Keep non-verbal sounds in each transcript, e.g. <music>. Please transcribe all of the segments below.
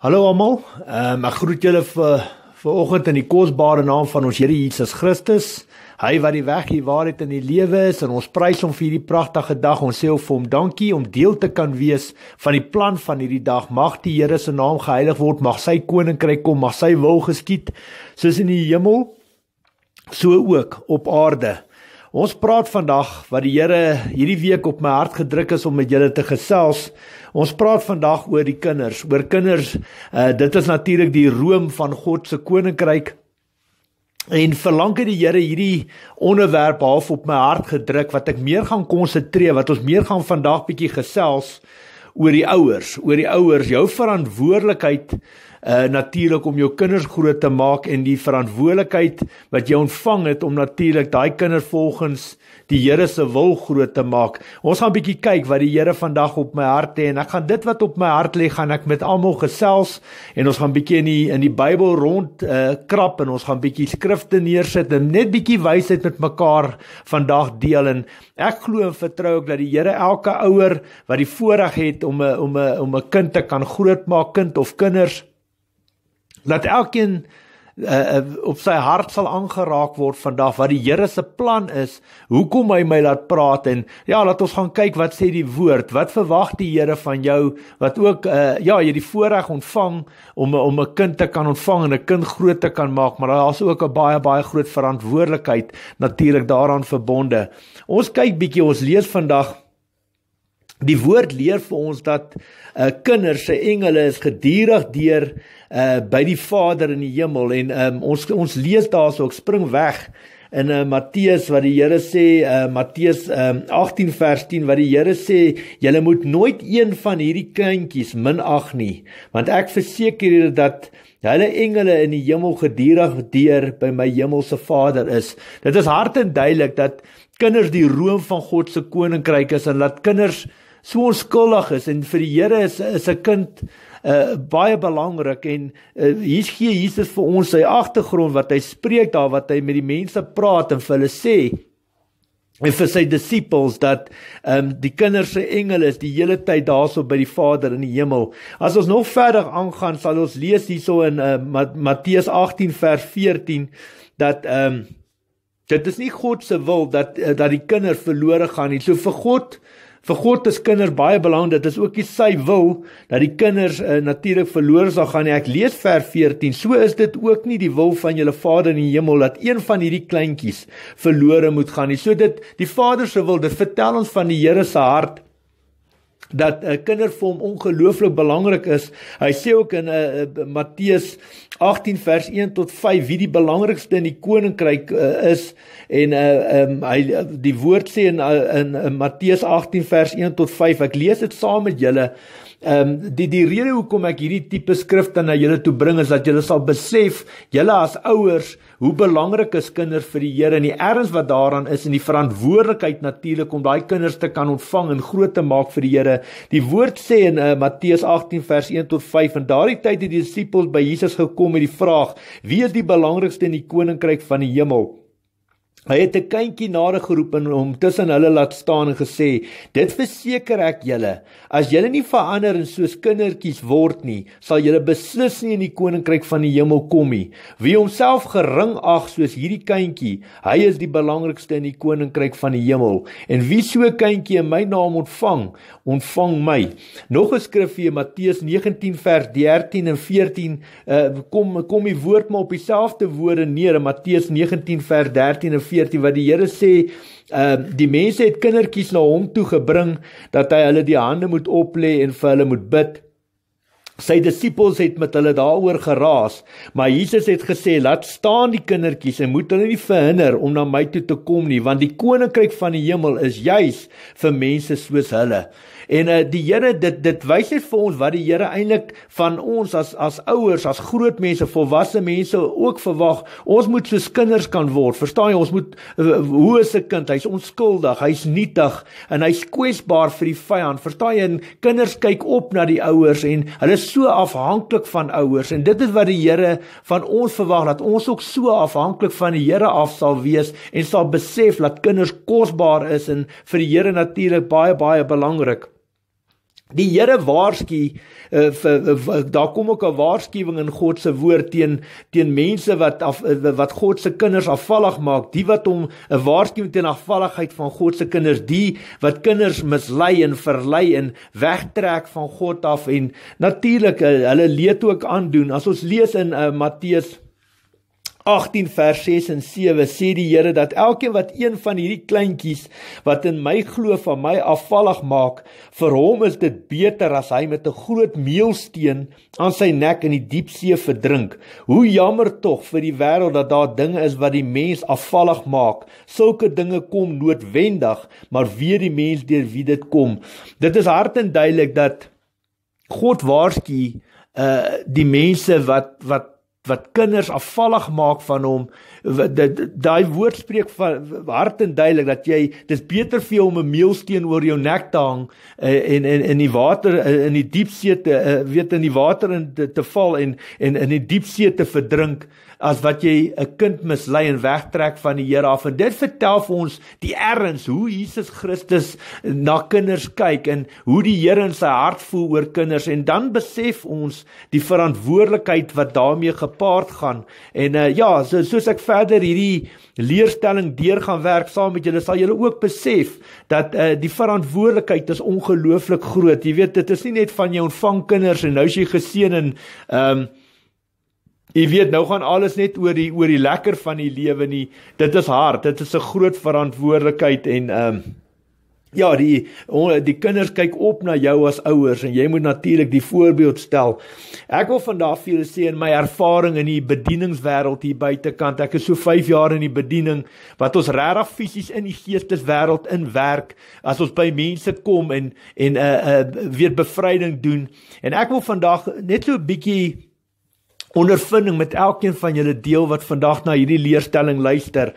Hallo almal. Ehm um, ek groet julle vir vanoggend in die kosbare naam van ons Here Jesus Christus. Hy wat die weg, die waarheid en die lewe is en ons prys hom vir hierdie pragtige dag. Ons sê vir hom dankie om deel te kan wees van die plan van hierdie dag. Mag die Here se naam geheilig word. Mag sy koninkryk kom. Mag sy wil geskied soos in die hemel so ook op aarde. Ons praat vandag wat die Here hierdie week op my hart gedruk is om met julle te gesels. Ons praat vandag oor die kinders, oor kinders. Uh, dit is natuurlik die roem van God se koninkryk. En verlang het die Here hierdie onderwerp half op my hart gedruk wat ek meer gaan konsentreer, wat ons meer gaan vandag bietjie gesels oor die ouers, oor die ouers, jou verantwoordelikheid Eh, natuurlik om jou kinders groot te maak en die verantwoordelikheid wat jy ontvang het om natuurlik daai kinders volgens die Here se wil groot te maak. Ons gaan 'n bietjie kyk wat die Here vandag op my hart het en ek gaan dit wat op my hart lê gaan ek met almal gesels en ons gaan bietjie in die in die Bybel rond uh, krap en ons gaan bietjie skrifte neersit en net bietjie wysheid met mekaar vandag deel en ek glo en vertrou ek dat die Here elke ouer wat die voorreg het om 'n om 'n om 'n kind te kan grootmaak kind of kinders dat elkeen uh, op sy hart sal aangeraak word vandag wat die Here se plan is. Hoekom hy my laat praat en ja, laat ons gaan kyk wat sê die woord. Wat verwag die Here van jou wat ook uh, ja, jy die voorreg ontvang om om 'n kind te kan ontvang en 'n kind groot te kan maak, maar daar's ook 'n baie baie groot verantwoordelikheid natuurlik daaraan verbonde. Ons kyk bietjie, ons lees vandag Die woord leer vir ons dat uh kinders se engele is gedurig deur uh by die Vader in die hemel en um, ons ons lees daarso ek spring weg in 'n uh, eh, Matteus wat die Here sê uh Matteus um, ehm, 18 vers 10 wat die Here sê julle moet nooit een van hierdie kindjies minag nie want ek verseker julle dat hulle engele in die hemel gedurig deur by my hemelse Vader is dit is hart en duidelik dat kinders die roem van God se koninkryk is en laat kinders so onskuldig is en vir die Here is is 'n kind uh, baie belangrik en uh, hier gee Jesus vir ons sy agtergrond wat hy spreek daar wat hy met die mense praat en vir hulle sê en vir sy disippels dat ehm um, die kinders se engele is die hele tyd daarso by die Vader in die hemel. As ons nog verder aangaan sal ons lees hierso in uh, Matteus 18 vers 14 dat ehm um, dit is nie God se wil dat uh, dat die kinders verlore gaan nie. So vir God uh, Vir God is kinders baie belangrik. Dit is ook die sy wil dat die kinders uh, natuurlik verlore sal gaan. Ek lees ver 14. So is dit ook nie die wil van julle Vader in die hemel dat een van hierdie kleintjies verlore moet gaan nie. So dit die Vader se wil, dit vertel ons van die Here se hart dat 'n uh, kinder vir hom ongelooflik belangrik is. Hy sê ook in 'n uh, eh, eh, Matteus 18 vers 1 tot 5 wie die belangrikste in die koninkryk uh, is en uh, um, hy die woord sê in in, in Matteus 18 vers 1 tot 5 ek lees dit saam met julle Ehm um, die die rede hoekom ek hierdie tipe skrif dan na julle toe bring is dat julle sal besef, julle as ouers, hoe belangrik is kinders vir die Here en die erns wat daaraan is en die verantwoordelikheid natuurlik om daai kinders te kan ontvang en groot te maak vir die Here. Die woord sê in uh, Matteus 18 vers 1 tot 5 en daardie tyd het die disippels by Jesus gekom met die vraag: "Wie is die belangrikste in die koninkryk van die hemel?" Hy het 'n kindjie nader geroep en hom tussen hulle laat staan en gesê: "Dit verseker ek julle, as julle nie verander en soos kindertjies word nie, sal julle beslis nie in die koninkryk van die hemel kom nie. Wie homself gering ag soos hierdie kindjie, hy is die belangrikste in die koninkryk van die hemel. En wie so 'n kindjie in my naam ontvang, ontvang my." Nog 'n skrif vir Mattheus 19 vers 13 en 14, uh, eh, kom kom die woord maar op dieselfde woorde neer in Mattheus 19 vers 13 en 14, 14 wat die Here sê, ehm uh, die mense het kindertjies na hom toe gebring dat hy hulle die hande moet oplê en vir hulle moet bid. Sy disippels het met hulle daaroor geraas, maar Jesus het gesê: "Laat staan die kindertjies en moet hulle nie verhinder om na my toe te kom nie, want die koninkryk van die hemel is juis vir mense soos hulle." En uh, die Here dit dit wys net vir ons wat die Here eintlik van ons as as ouers, as groot mense, volwasse mense ook verwag. Ons moet soos kinders kan word. Verstaan jy? Ons moet uh, hoe is 'n kind? Hy's onskuldig, hy's nietig en hy's kwesbaar vir die vyand. Verstaan jy? En kinders kyk op na die ouers en hulle is so afhanklik van ouers en dit is wat die Here van ons verwag dat ons ook so afhanklik van die Here af sal wees en sal besef dat kinders kosbaar is en vir die Here natuurlik baie baie belangrik. Die Here waarsku eh, eh, daar kom ook 'n waarskuwing in God se woord teen teen mense wat af, eh, wat God se kinders afvallig maak, die wat hom 'n waarskuwing teen afvalligheid van God se kinders, die wat kinders mislei en verlei en wegtrek van God af en natuurlik hulle leed ook aandoen. As ons lees in uh, Matteus 18 vers 6 en 7 sê die Here dat elkeen wat een van hierdie kleintjies wat in my glo van my afvallig maak, vir hom is dit beter as hy met 'n groot meelsteen aan sy nek in die diep see verdrink. Hoe jammer tog vir die wêreld dat daar dinge is wat die mens afvallig maak. Sulke dinge kom noodwendig, maar weer die mens deur wie dit kom. Dit is hart en duidelik dat God waarsku uh die mense wat wat wat kinders afvallig maak van hom. Daai woord spreek van hart en duidelik dat jy dis beter vir jou om 'n meelsteen oor jou nek te hang eh, en in in die water eh, in die diep see te eh, weet in die water in te, te val en en in die diep see te verdrink as wat jy 'n kind mislei en wegtrek van die Here af en dit vertel vir ons die erns hoe Jesus Christus na kinders kyk en hoe die Here in sy hart voel oor kinders en dan besef ons die verantwoordelikheid wat daarmee gepaard gaan en uh, ja so, soos ek verder hierdie leerstelling deur gaan werk saam met julle sal julle ook besef dat uh, die verantwoordelikheid is ongelooflik groot jy weet dit is nie net van jy ontvang kinders en nou is jy geseën en um, jy weet nou gaan alles net oor die oor die lekker van die lewe nie. Dit is hard. Dit is 'n groot verantwoordelikheid en ehm um, Ja, die die kinders kyk op na jou as ouers en jy moet natuurlik die voorbeeld stel. Ek wil vandag vir julle sê in my ervaring in die bedieningswêreld hier buitekant. Ek is so 5 jaar in die bediening wat ons regtig fisies in die geesteswêreld in werk as ons by mense kom en en 'n uh, eh, uh, eh, weer bevryding doen. En ek wil vandag net so 'n bietjie ondervinding met elkeen van julle deel wat vandag na hierdie leerstelling luister.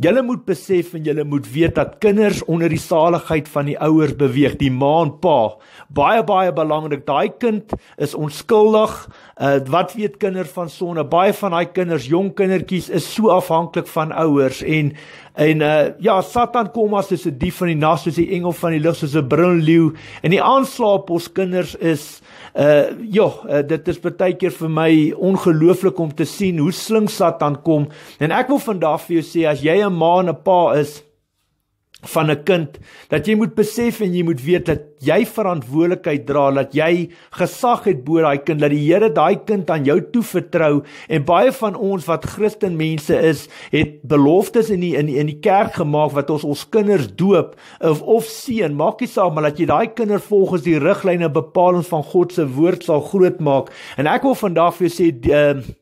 Julle moet besef en julle moet weet dat kinders onder die saligheid van die ouers beweeg, die ma en pa. Baie baie belangrik, daai kind is onskuldig. Uh, wat weet kinders van sonde? Baie van daai kinders, jong kindertjies is so afhanklik van ouers en En uh ja, Satan kom as 'n dief van die nag, soos die engel van die lig, soos 'n brul leeu. En die aanslaap op ons kinders is uh joh, uh, dit is baie keer vir my ongelooflik om te sien hoe slink Satan kom. En ek wil vandag vir jou sê as jy 'n ma en 'n pa is, van 'n kind dat jy moet besef en jy moet weet dat jy verantwoordelikheid dra dat jy gesag het bo daai kind dat die Here daai kind aan jou toe vertrou en baie van ons wat Christen mense is het beloftes in die, in die, in die kerk gemaak wat ons ons kinders doop of, of seën maak nie saak maar dat jy daai kinders volgens die riglyne bepalings van God se woord sal grootmaak en ek wil vandag vir jou sê die, ehm, uh,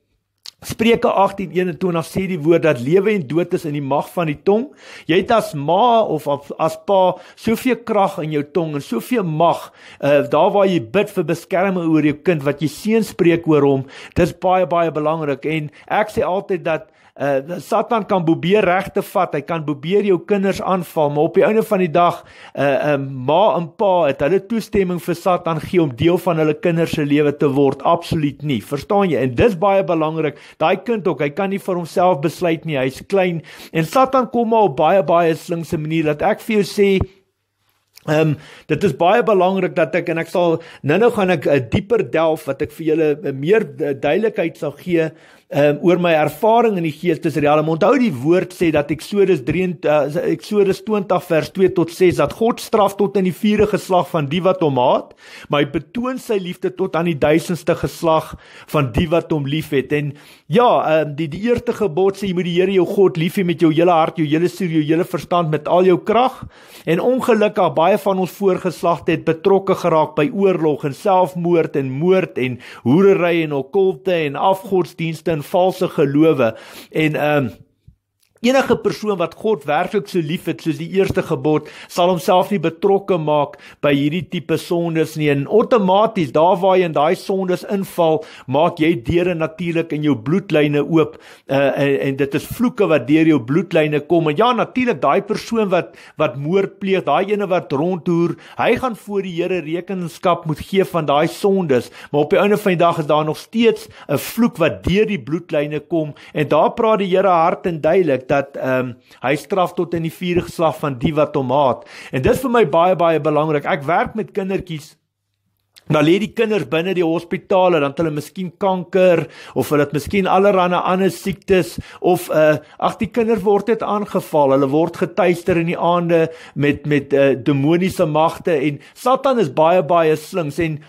Spreuke 18:21 sê die woord dat lewe en dood is in die mag van die tong. Jy het as ma of as pa soveel krag in jou tong en soveel mag. Uh daar waar jy bid vir beskerming oor jou kind wat jy seën spreek oor hom, dis baie baie belangrik en ek sê altyd dat Uh Satan kan probeer regte vat, hy kan probeer jou kinders aanval, maar op die einde van die dag, uh, uh ma en pa het hulle toestemming vir Satan gee om deel van hulle kinders se lewe te word, absoluut nie. Verstaan jy? En dis baie belangrik. Daai kind ook, hy kan nie vir homself besluit nie. Hy's klein en Satan kom maar op baie baie slinkse manier dat ek vir jou sê Ehm um, dit is baie belangrik dat ek en ek sal nou-nou gaan ek 'n uh, dieper delf wat ek vir julle uh, meer uh, duidelikheid sal gee um, oor my ervaring in die gees tussen die helm. Onthou die woord sê dat Eksodus 23 Eksodus eh, 20 vers 2 tot 6 dat God straf tot in die vierde geslag van die wat hom haat, maar hy betoon sy liefde tot aan die duisendste geslag van die wat hom liefhet. En Ja, ehm die die eerste gebod sê jy moet die Here jou God lief hê met jou hele hart, jou hele siel, jou hele verstand met al jou krag. En ongelukkig baie van ons voorgeslagte het betrokke geraak by oorlog en selfmoord en moord en hoerery en okkulte en afgodsdienste en valse gelowe. En ehm um, Enige persoon wat God werklik so lief het soos die eerste gebod, sal homself nie betrokke maak by hierdie tipe sondes nie. En outomaties, daar waar jy in daai sondes inval, maak jy deure natuurlik in jou bloedlyne oop. Uh, en, en dit is vloeke wat deur jou bloedlyne kom. En ja, natuurlik daai persoon wat wat moord pleeg, daai ene wat rondtoer, hy gaan voor die Here rekenskap moet gee van daai sondes. Maar op die einde van die dag is daar nog steeds 'n vloek wat deur die bloedlyne kom. En daar praat die Here hart en duidelik dat ehm um, hy straf tot in die vierde geslag van die wat hom haat. En dit is vir my baie baie belangrik. Ek werk met kindertjies. Dan lê die kinders binne die hospitale, dan het hulle miskien kanker of hulle het miskien allerlei ander siektes of uh ag die kinders word dit aangeval. Hulle word getuister in die aande met met uh eh, demoniese magte en Satan is baie baie slinks en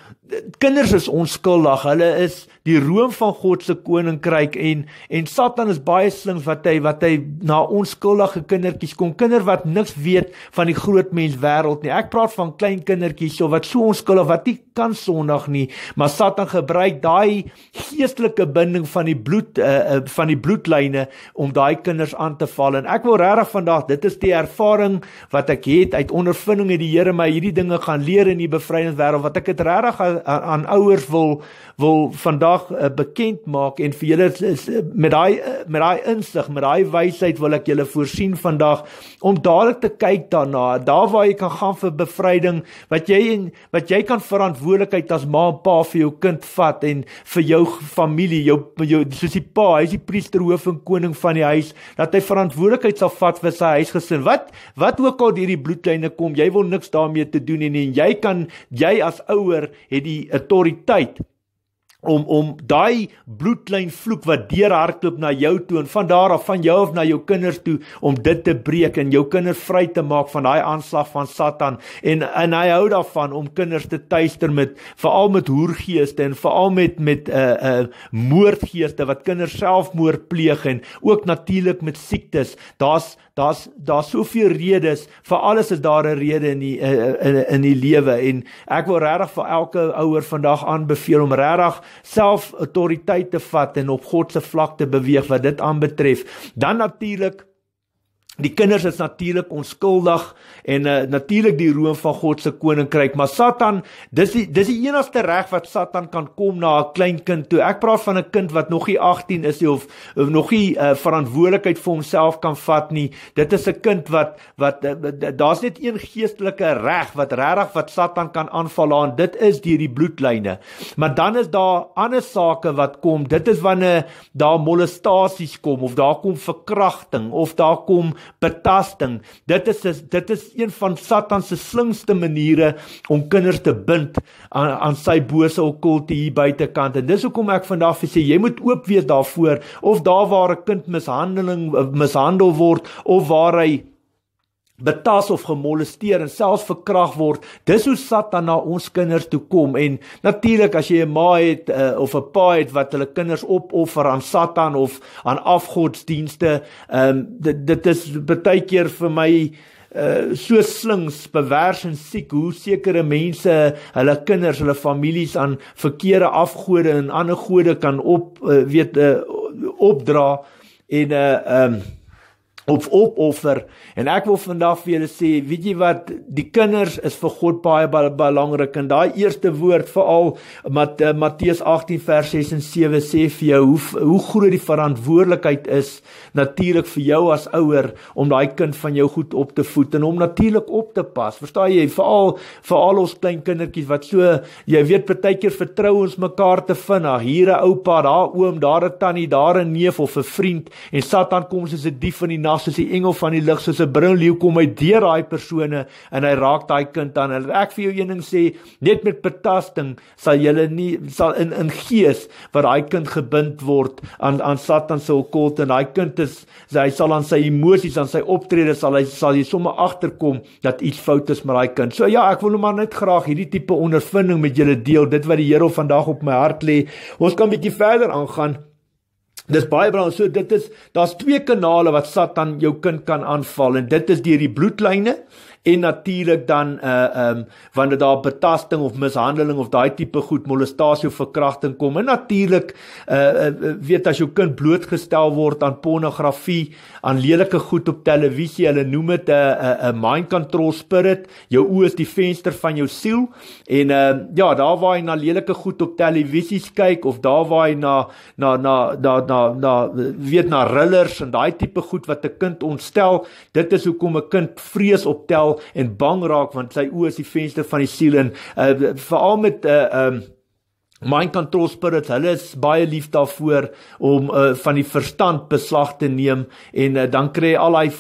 kinders is onskuldig. Hulle is die roem van God se koninkryk en en Satan is baie slim wat hy wat hy na onskuldige kindertjies kom. Kinder wat niks weet van die groot mens wêreld nie. Ek praat van klein kindertjies so wat so onskuldig wat nie kan sondig nie, maar Satan gebruik daai geestelike binding van die bloed uh, uh, van die bloedlyne om daai kinders aan te val. En ek wil regtig vandag, dit is die ervaring wat ek het uit ondervinding het die Here my hierdie dinge gaan leer in die bevrydingswêreld wat ek dit regtig aan ouers wil wil vandag uh, bekend maak en vir julle is eh, met daai eh, met daai insig, met daai wysheid wil ek julle voorsien vandag om dadelik te kyk daarna, daar waar jy kan gaan vir bevryding, wat jy en wat jy kan verantwoordelikheid as ma en pa vir jou kind vat en vir jou familie, jou jou soos die pa, hy is die priester hoof en koning van die huis, dat hy verantwoordelikheid sal vat vir sy huisgesin. Wat wat ook al hierdie bloedlyne kom, jy wil niks daarmee te doen nie en jy kan jy as ouer het die autoriteit om om daai bloedlyn vloek wat deur hardloop na jou toe en van daar af van jou af na jou kinders toe om dit te breek en jou kinders vry te maak van daai aanslag van Satan en en hy hou daarvan om kinders te tuister met veral met hoergeeste en veral met met 'n uh, eh, 'n uh, eh, moordgeeste wat kinders selfmoord pleeg en ook natuurlik met siektes daar's daar's daar's soveel redes vir alles is daar 'n rede in die eh, eh, in in die lewe en ek wil regtig vir elke ouer vandag aanbeveel om regtig self autoriteit te vat en op God se vlak te beweeg wat dit aanbetref dan natuurlik Die kinders is natuurlik onskuldig en uh, natuurlik die roem van God se koninkryk, maar Satan, dis die dis die enigste reg wat Satan kan kom na 'n klein kind toe. Ek praat van 'n kind wat nog nie 18 is nie of, of nog nie uh, verantwoordelikheid vir homself kan vat nie. Dit is 'n kind wat wat eh, daar's net een geestelike reg wat regtig wat Satan kan aanval aan. Dit is deur die bloedlyne. Maar dan is daar ander sake wat kom. Dit is wanneer daar molestasies kom of daar kom verkrachting of daar kom betasting. Dit is dit is een van Satan se slimste maniere om kinders te bind aan aan sy bose okkulte hier buitekant. En dis hoekom ek vandag vir sê jy moet oop wees daarvoor of daar waar 'n kind mishandeling mishandel word of waar hy betas of gemolesteer en selfs verkrag word. Dis hoe Satan na ons kinders toe kom en natuurlik as jy 'n ma het uh, of 'n pa het wat hulle kinders opoffer aan Satan of aan afgodsdienste, ehm um, dit dit is baie keer vir my uh so slinks bewers en siek hoe sekere mense hulle kinders hulle families aan verkeerde afgode en ander gode kan op uh, weet uh, opdra en uh ehm um, of opoffer en ek wil vandag vir julle sê weet jy wat die kinders is vir God baie baie belangrik en daai eerste woord veral met uh, eh, Matteus 18 vers 6 en 7 sê vir jou hoe hoe groot die verantwoordelikheid is natuurlik vir jou as ouer om daai kind van jou goed op te voed en hom natuurlik op te pas verstaan jy veral vir al ons klein kindertjies wat so jy weet partykeer vertrou ons mekaar te vinnig ah, hier 'n oupa daar oom daar 'n tannie daar 'n neef of 'n vriend en Satan kom soos 'n dief in die nacht, as soos die engel van die lig soos 'n bruin leeu kom uit deur daai persone en hy raak daai kind aan. En ek vir jou een ding sê, net met betasting sal jy nie sal in in gees wat daai kind gebind word aan aan Satan se okkulte en daai kind is hy sal aan sy emosies, aan sy optrede sal hy sal jy sommer agterkom dat iets fout is met daai kind. So ja, ek wil nou maar net graag hierdie tipe ondervinding met julle deel, dit wat die Here vandag op my hart lê. Ons kan 'n bietjie verder aangaan. Dis baie belangrik. So dit is daar's twee kanale wat Satan jou kind kan aanval en dit is deur die bloedlyne en natuurlik dan uh um wanneer daar betasting of mishandeling of daai tipe goed molestasie of verkrachting kom en natuurlik uh weet as jou kind blootgestel word aan pornografie aan lelike goed op televisie hulle noem dit 'n 'n mind control spirit jou oë is die venster van jou siel en uh ja daar waar jy na lelike goed op televisies kyk of daar waar jy na na na na na, na weet na rillers en daai tipe goed wat 'n kind ontstel dit is hoekom 'n kind vrees optel en bang raak want sy oë is die venster van die siel en uh, veral met 'n uh, um, Mind control spirit, hulle is baie lief daarvoor om uh, van die verstand beslag te neem en uh, dan kry jy al daai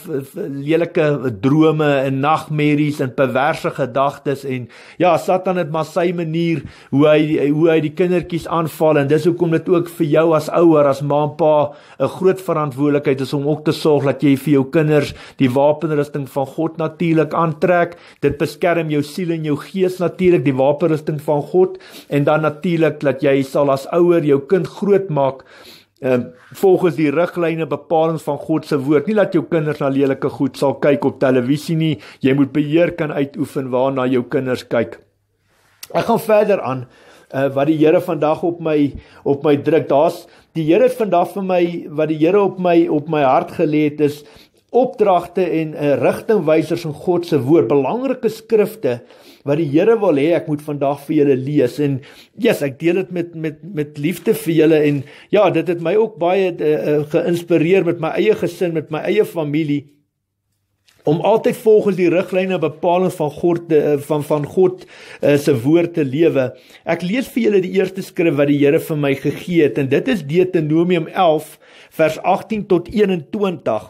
lelike drome en nagmerries en perverse gedagtes en ja, Satan het maar sy manier hoe hy hoe hy die kindertjies aanval en dis hoekom dit ook vir jou as ouer as ma en pa 'n groot verantwoordelikheid is om ook te sorg dat jy vir jou kinders die wapenrusting van God natuurlik aantrek. Dit beskerm jou siel en jou gees natuurlik, die wapenrusting van God en dan natuurlik duidelik dat jy sal as ouer jou kind grootmaak en ehm, volgens die riglyne bepalings van God se woord nie dat jou kinders na lelike goed sal kyk op televisie nie jy moet beheer kan uitoefen waarna jou kinders kyk ek gaan verder aan uh, wat die Here vandag op my op my druk daar's die Here vandag vir my wat die Here op my op my hart gelê het is opdragte en uh, rigtingwysers in God se woord belangrike skrifte wat die Here wil hê ek moet vandag vir julle lees en ja, yes, ek deel dit met met met liefde vir julle en ja, dit het my ook baie uh, geïnspireer met my eie gesin, met my eie familie om altyd volgens die riglyne en bepalinge van God te, eh, van van God uh, se woord te lewe. Ek lees vir julle die eerste skrif wat die Here vir my gegee het en dit is Deuteronomium 11 vers 18 tot 21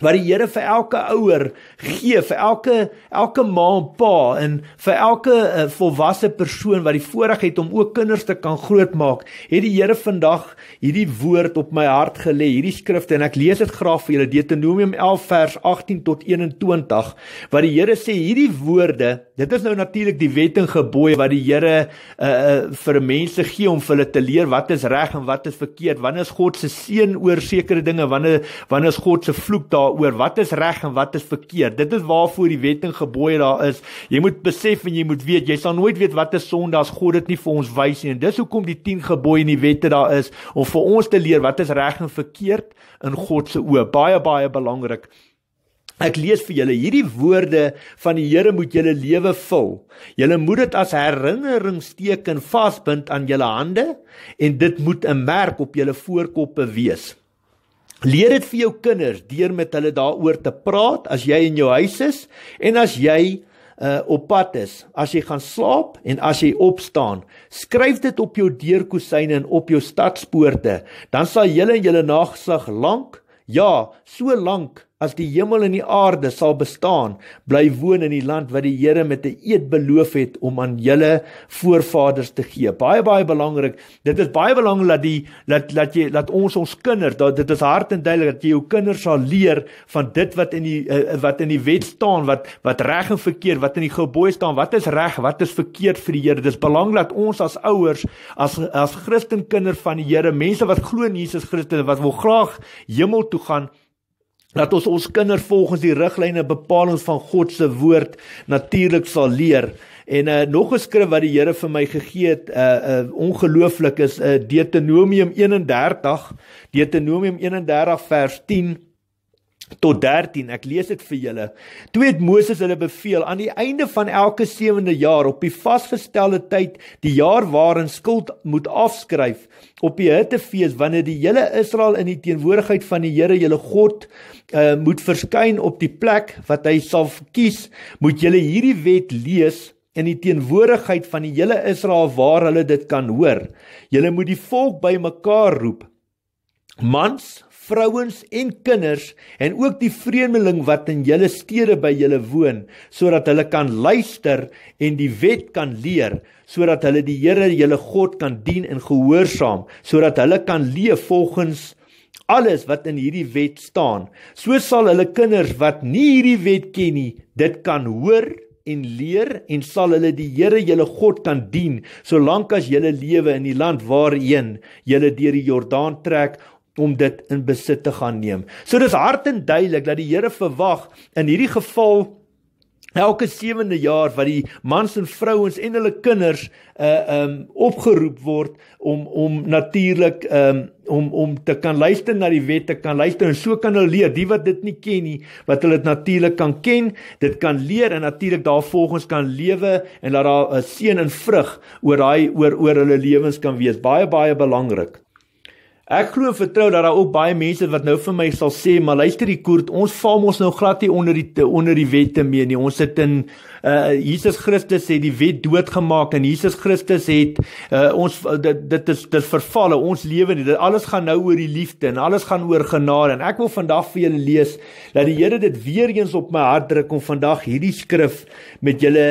wat die Here vir elke ouer gee, vir elke elke ma en pa en vir elke eh, volwasse persoon wat die voorreg het om ook kinders te kan grootmaak, het die Here vandag hierdie woord op my hart gelê, hierdie skrifte en ek lees dit graag vir julle Deuteronomium 11 vers 18 tot 21 wat die Here sê hierdie woorde Dit is nou natuurlik die wet en gebooie wat die Here uh, uh vir mense gee om hulle te leer wat is reg en wat is verkeerd. Wanneer is God se seën oor sekere dinge? Wanneer wanneer is God se vloek daar daaroor wat is reg en wat is verkeerd. Dit is waarvoor die wet en gebooie daar is. Jy moet besef en jy moet weet, jy sal nooit weet wat is sonde as God dit nie vir ons wys nie. En dis hoekom die 10 gebooie en die wette daar is om vir ons te leer wat is reg en verkeerd in God se oë. Baie baie belangrik. Ek lees vir julle hierdie woorde van die Here moet julle lewe vul. Julle moet dit as herinneringsteken vasbind aan julle hande en dit moet 'n merk op julle voorkoppe wees. Leer dit vir jou kinders deur met hulle daaroor te praat as jy in jou huis is en as jy uh, op pad is, as jy gaan slaap en as jy opstaan. Skryf dit op jou deurkusyne en op jou stadspoorte. Dan sal julle en julle nagsag lank, ja, so lank as die hemel en die aarde sal bestaan, bly woon in die land wat die Here met 'n eed beloof het om aan julle voorvaders te gee. Baie baie belangrik. Dit is baie belangrik dat die dat dat jy dat ons ons kinders, dat dit is hart en duidelik dat jy jou kinders sal leer van dit wat in die eh, wat in die wet staan, wat wat reg en verkeerd, wat in die gebooie staan, wat is reg, wat is verkeerd vir die Here. Dis belangrik dat ons as ouers as as Christenkinders van die Here, mense wat glo in Jesus Christus wat wil graag hemel toe gaan dat ons ons kinders volgens die riglyne bepalings van God se woord natuurlik sal leer. En uh, nog 'n skrif wat die Here vir my gegee het, uh, uh ongelooflik is uh, Deuteronomium 31, Deuteronomium 31 vers 10 tot 13. Ek lees dit vir julle. Toe het Moses hulle beveel aan die einde van elke sewende jaar op die vasgestelde tyd, die jaar waarin skuld moet afskryf, op die Hittefees wanneer die hele Israel in die teenwoordigheid van die Here, julle God, uh, moet verskyn op die plek wat hy sal kies, moet julle hierdie wet lees in die teenwoordigheid van die hele Israel waar hulle dit kan hoor. Julle moet die volk bymekaar roep. Mans, vrouens en kinders en ook die vreemdeling wat in julle stede by julle woon sodat hulle kan luister en die wet kan leer sodat hulle die Here julle God kan dien en gehoorsaam sodat hulle kan leef volgens alles wat in hierdie wet staan so sal hulle kinders wat nie hierdie wet ken nie dit kan hoor en leer en sal hulle die Here julle God kan dien solank as julle lewe in die land waarheen julle deur die Jordaan trek om dit in besit te gaan neem. So dis hard en duidelik dat die Here verwag in hierdie geval elke sewende jaar wat die mans en vrouens en hulle kinders uh um opgeroep word om om natuurlik um om om te kan luister na die wette, kan luister en so kan hulle leer, die wat dit nie ken nie, wat hulle dit natuurlik kan ken, dit kan leer en natuurlik daarvolgens kan lewe en dat daar 'n seën en vrug oor daai oor oor hulle lewens kan wees. Baie baie belangrik. Ek glo vertrou dat daar ook baie mense wat nou vir my sal sê, maar luister die koort, ons val mos nou glad nie onder die onder die wette mee nie. Ons sit in uh Jesus Christus het die wet doodgemaak en Jesus Christus het uh ons eh, dit dit is dit vervalle ons lewe nie. Dit alles gaan nou oor die liefde en alles gaan oor genade en ek wil vandag vir julle lees dat die Here dit weer eens op my hart druk om vandag hierdie skrif met julle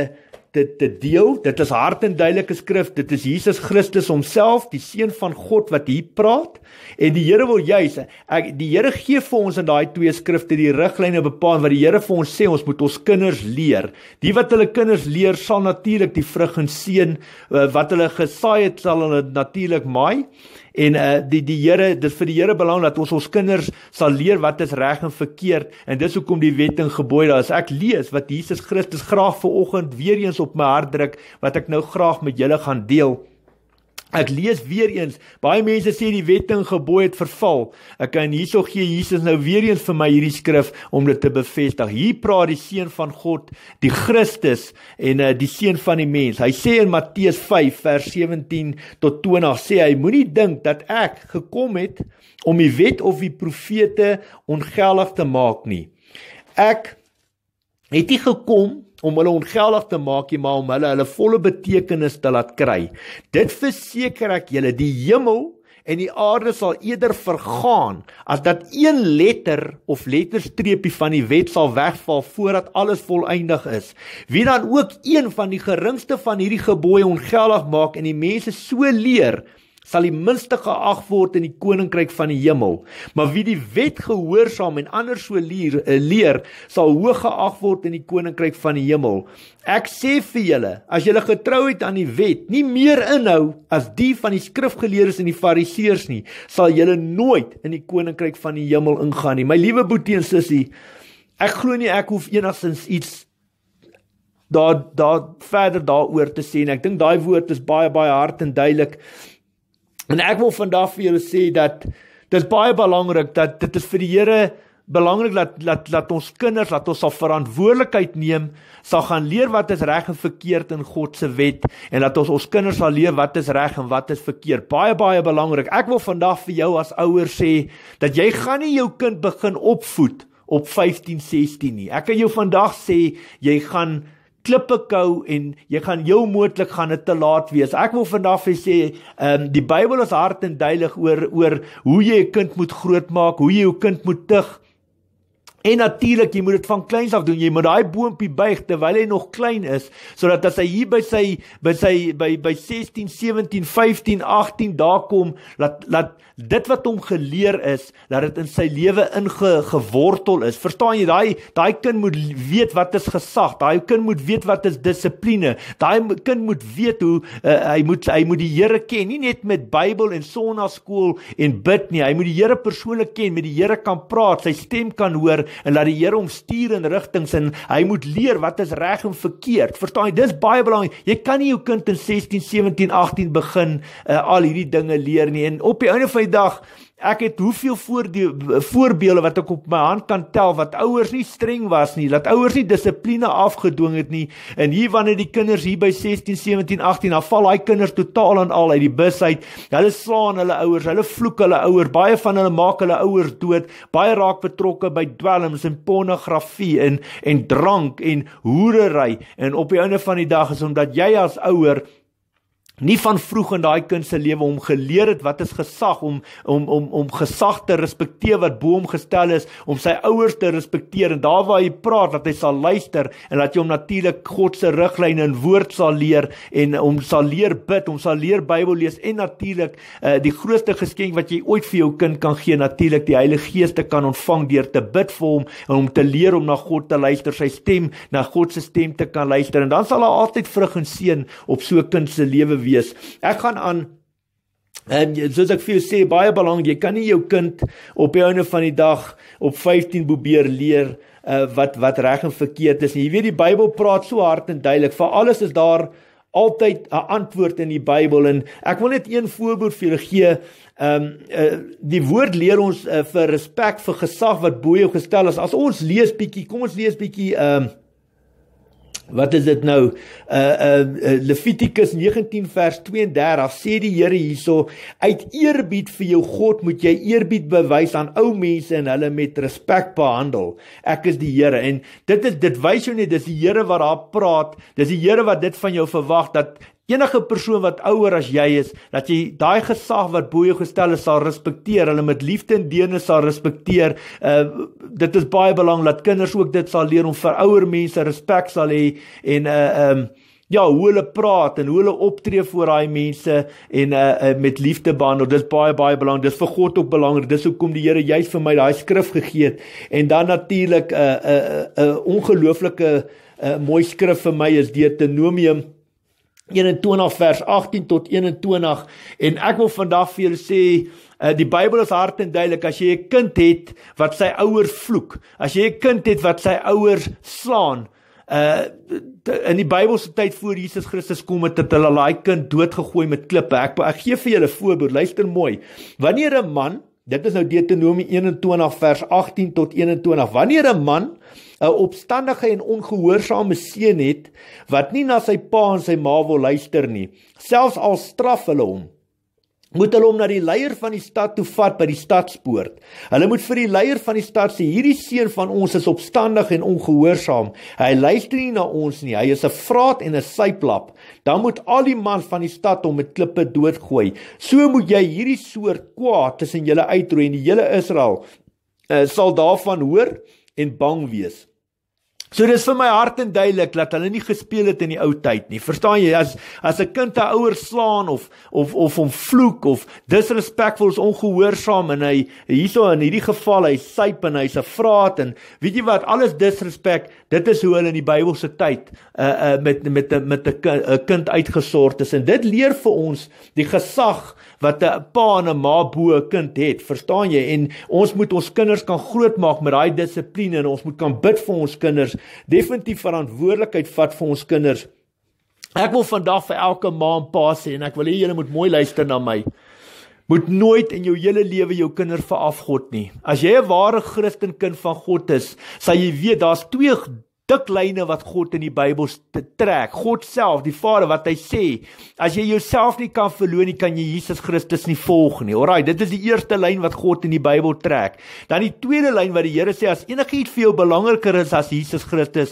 te te deel. Dit is hard en duidelike skrif. Dit is Jesus Christus homself, die seun van God wat hier praat. En die Here wil juis ek die Here gee vir ons in daai twee skrifte die riglyne bepaal wat die Here vir ons sê ons moet ons kinders leer. Die wat hulle kinders leer sal natuurlik die vrug en seën eh, wat hulle gesaai het sal hulle natuurlik maai. En uh die die Here, dit vir die Here belang dat ons ons kinders sal leer wat is reg en verkeerd en dis hoekom die wet en gebooi daar is. Ek lees wat Jesus Christus graag vir oggend weer eens op my hart druk wat ek nou graag met julle gaan deel. Ek lees weer eens. Baie mense sê die wet en gebooie het verval. Ek kan hierso gee Jesus nou weer eens vir my hierdie skrif om dit te bevestig. Hier praat die seun van God, die Christus en uh, die seun van die mens. Hy sê in Matteus 5 vers 17 tot 20 sê hy moenie dink dat ek gekom het om die wet of die profete ongeldig te maak nie. Ek het nie gekom om hulle ongeldig te maak nie, maar om hulle hulle volle betekenis te laat kry. Dit verseker ek julle, die hemel en die aarde sal eerder vergaan as dat een letter of letterstreepie van die wet sal wegval voordat alles volëindig is. Wie dan ook een van die geringste van hierdie gebooie ongeldig maak en die mense so leer sal die minste geag word in die koninkryk van die hemel. Maar wie die wet gehoorsaam en ander so leer, eh, leer sal hoog geag word in die koninkryk van die hemel. Ek sê vir julle, as julle getrou het aan die wet, nie meer inhou as die van die skrifgeleerdes en die fariseërs nie, sal julle nooit in die koninkryk van die hemel ingaan nie. My liewe boetie en sussie, ek glo nie ek hoef enigstens iets daar daar verder daaroor te sê nie. Ek dink daai woord is baie baie hard en duidelik En ek wil vandag vir julle sê dat dit baie belangrik dat dit is vir die Here belangrik dat dat dat ons kinders dat ons sal verantwoordelikheid neem, sal gaan leer wat is reg en verkeerd in God se wet en dat ons ons kinders sal leer wat is reg en wat is verkeerd. Baie baie belangrik. Ek wil vandag vir jou as ouer sê dat jy gaan nie jou kind begin opvoed op 15, 16 nie. Ek kan jou vandag sê jy gaan klippe kou en jy gaan jou moontlik gaan dit te laat wees. Ek wil vandag vir sê, ehm um, die Bybel is hard en duidelik oor oor hoe jy 'n kind moet grootmaak, hoe jy jou kind moet tug. En natuurlik, jy moet dit van kleins af doen. Jy moet daai boontjie buig terwyl hy nog klein is, sodat as hy hier by sy by sy by by 16, 17, 15, 18 daar kom, laat laat dit wat hom geleer is, dat dit in sy lewe ingewortel is. Verstaan jy? Daai daai kind moet weet wat is gesag. Daai kind moet weet wat is dissipline. Daai kind moet weet hoe uh, hy moet hy moet die Here ken, nie net met Bybel en Sondagskool en bid nie. Hy moet die Here persoonlik ken, met die Here kan praat, sy stem kan hoor en laat die Here hom stuur in rigtings en hy moet leer wat is reg en verkeerd. Verstaan jy? Dis baie belangrik. Jy kan nie jou kind in 16, 17, 18 begin uh, al hierdie dinge leer nie. En op die einde van die dag, Ek het hoeveel voorbeelde wat ek op my hand kan tel wat ouers nie streng was nie, dat ouers nie dissipline afgedwing het nie. En hier wanneer die kinders hier by 16, 17, 18, dan val daai kinders totaal en al uit die bus uit. Hulle slaan hulle ouers, hulle vloek hulle ouers, baie van hulle maak hulle ouers dood. Baie raak betrokke by dwelms en pornografie en en drank en hoerery en op die einde van die dag is omdat jy as ouer nie van vroeg in daai kind se lewe hom geleer het wat is gesag om om om om gesag te respekteer wat bo hom gestel is om sy ouers te respekteer en daar waar hy praat dat hy sal luister en dat jy hom natuurlik God se riglyne in woord sal leer en hom sal leer bid hom sal leer Bybel lees en natuurlik uh, die grootste geskenk wat jy ooit vir jou kind kan gee natuurlik die Heilige Gees te kan ontvang deur te bid vir hom en hom te leer om na God te luister sy stem na God se stem te kan luister en dan sal hy altyd vrug en seën op so 'n kind se lewe wees wees. Ek gaan aan Ehm um, soos ek vir jou sê, baie belangrik, jy kan nie jou kind op die einde van die dag op 15 probeer leer uh, wat wat reg en verkeerd is nie. Jy weet die Bybel praat so hard en duidelik. Vir alles is daar altyd 'n antwoord in die Bybel en ek wil net een voorbeeld vir julle gee. Ehm um, uh, die woord leer ons uh, vir respek vir gesag wat bo jou gestel is. As ons lees bietjie, kom ons lees bietjie ehm um, Wat is dit nou? Uh uh, uh Levitikus 19 vers 32 sê die Here hierso: "Uit eerbied vir jou God moet jy eerbied bewys aan ou mense en hulle met respek behandel. Ek is die Here." En dit is dit wys jou net dis die Here wat daar praat. Dis die Here wat dit van jou verwag dat Enige persoon wat ouer as jy is, dat jy daai gesag wat bo jou gestel is, sal respekteer, hulle met liefde en deernis sal respekteer. Uh dit is baie belangrik dat kinders ook dit sal leer om vir ouer mense respek sal hê en uh um ja, hoe hulle praat en hoe hulle optree voor daai mense en uh, uh met liefde behandel. Dit is baie baie belangrik. Dit is vir God ook belangrik. Dis hoekom die Here juist vir my daai skrif gegee het. En dan natuurlik 'n uh, 'n uh, uh, uh, ongelooflike uh, mooi skrif vir my is Deuteronomium 21 vers 18 tot 21 en ek wil vandag vir julle sê eh, die Bybel is hard en duidelik as jy 'n kind het wat sy ouers vloek as jy 'n kind het wat sy ouers slaan uh in die Bybelse tyd voor Jesus Christus kom het dat hulle daai kind doodgegooi met klippe ek ek gee vir julle voorbeeld luister mooi wanneer 'n man dit is nou Deuteronomy 21 vers 18 tot 21 wanneer 'n man 'n opstandige en ongehoorsame seun het wat nie na sy pa en sy ma wil luister nie, selfs al straf hulle hom, moet hulle hom na die leier van die stad toe vat by die stadspoort. Hulle moet vir die leier van die stad sê: "Hierdie seun van ons is opstandig en ongehoorsaam. Hy luister nie na ons nie. Hy is 'n vraat en 'n syplap." Dan moet al die man van die stad hom met klippe doodgooi. So moet jy hierdie soort kwaad tussen julle uitroei en die hele Israel uh, sal daarvan hoor in Banlieues So dis vir my hart en duidelik dat hulle nie gespeel het in die ou tyd nie. Verstaan jy as as 'n kind 'n ouer slaan of of of hom vloek of disrespekvol is ongehoorsaam en hy hierso in hierdie geval hy syp en hy's 'n vraat en weet jy wat alles disrespek dit is hoe hulle in die Bybelse tyd uh uh met met met 'n 'n kind uitgesort is en dit leer vir ons die gesag wat 'n pa en 'n ma bo 'n kind het. Verstaan jy? En ons moet ons kinders kan grootmaak met daai dissipline en ons moet kan bid vir ons kinders definitief verantwoordelikheid vat vir ons kinders. Ek wil vandag vir elke ma en pa sê en ek wil hê julle moet mooi luister na my. Moet nooit in jou hele lewe jou kinders verafgod nie. As jy 'n ware Christenkind van God is, sal jy weet daar's twee dik lyne wat God in die Bybel trek. God self, die Vader wat hy sê, as jy jouself nie kan verloon nie, kan jy Jesus Christus nie volg nie. Alraai, dit is die eerste lyn wat God in die Bybel trek. Dan die tweede lyn wat die Here sê as enigiets vir jou belangriker is as Jesus Christus,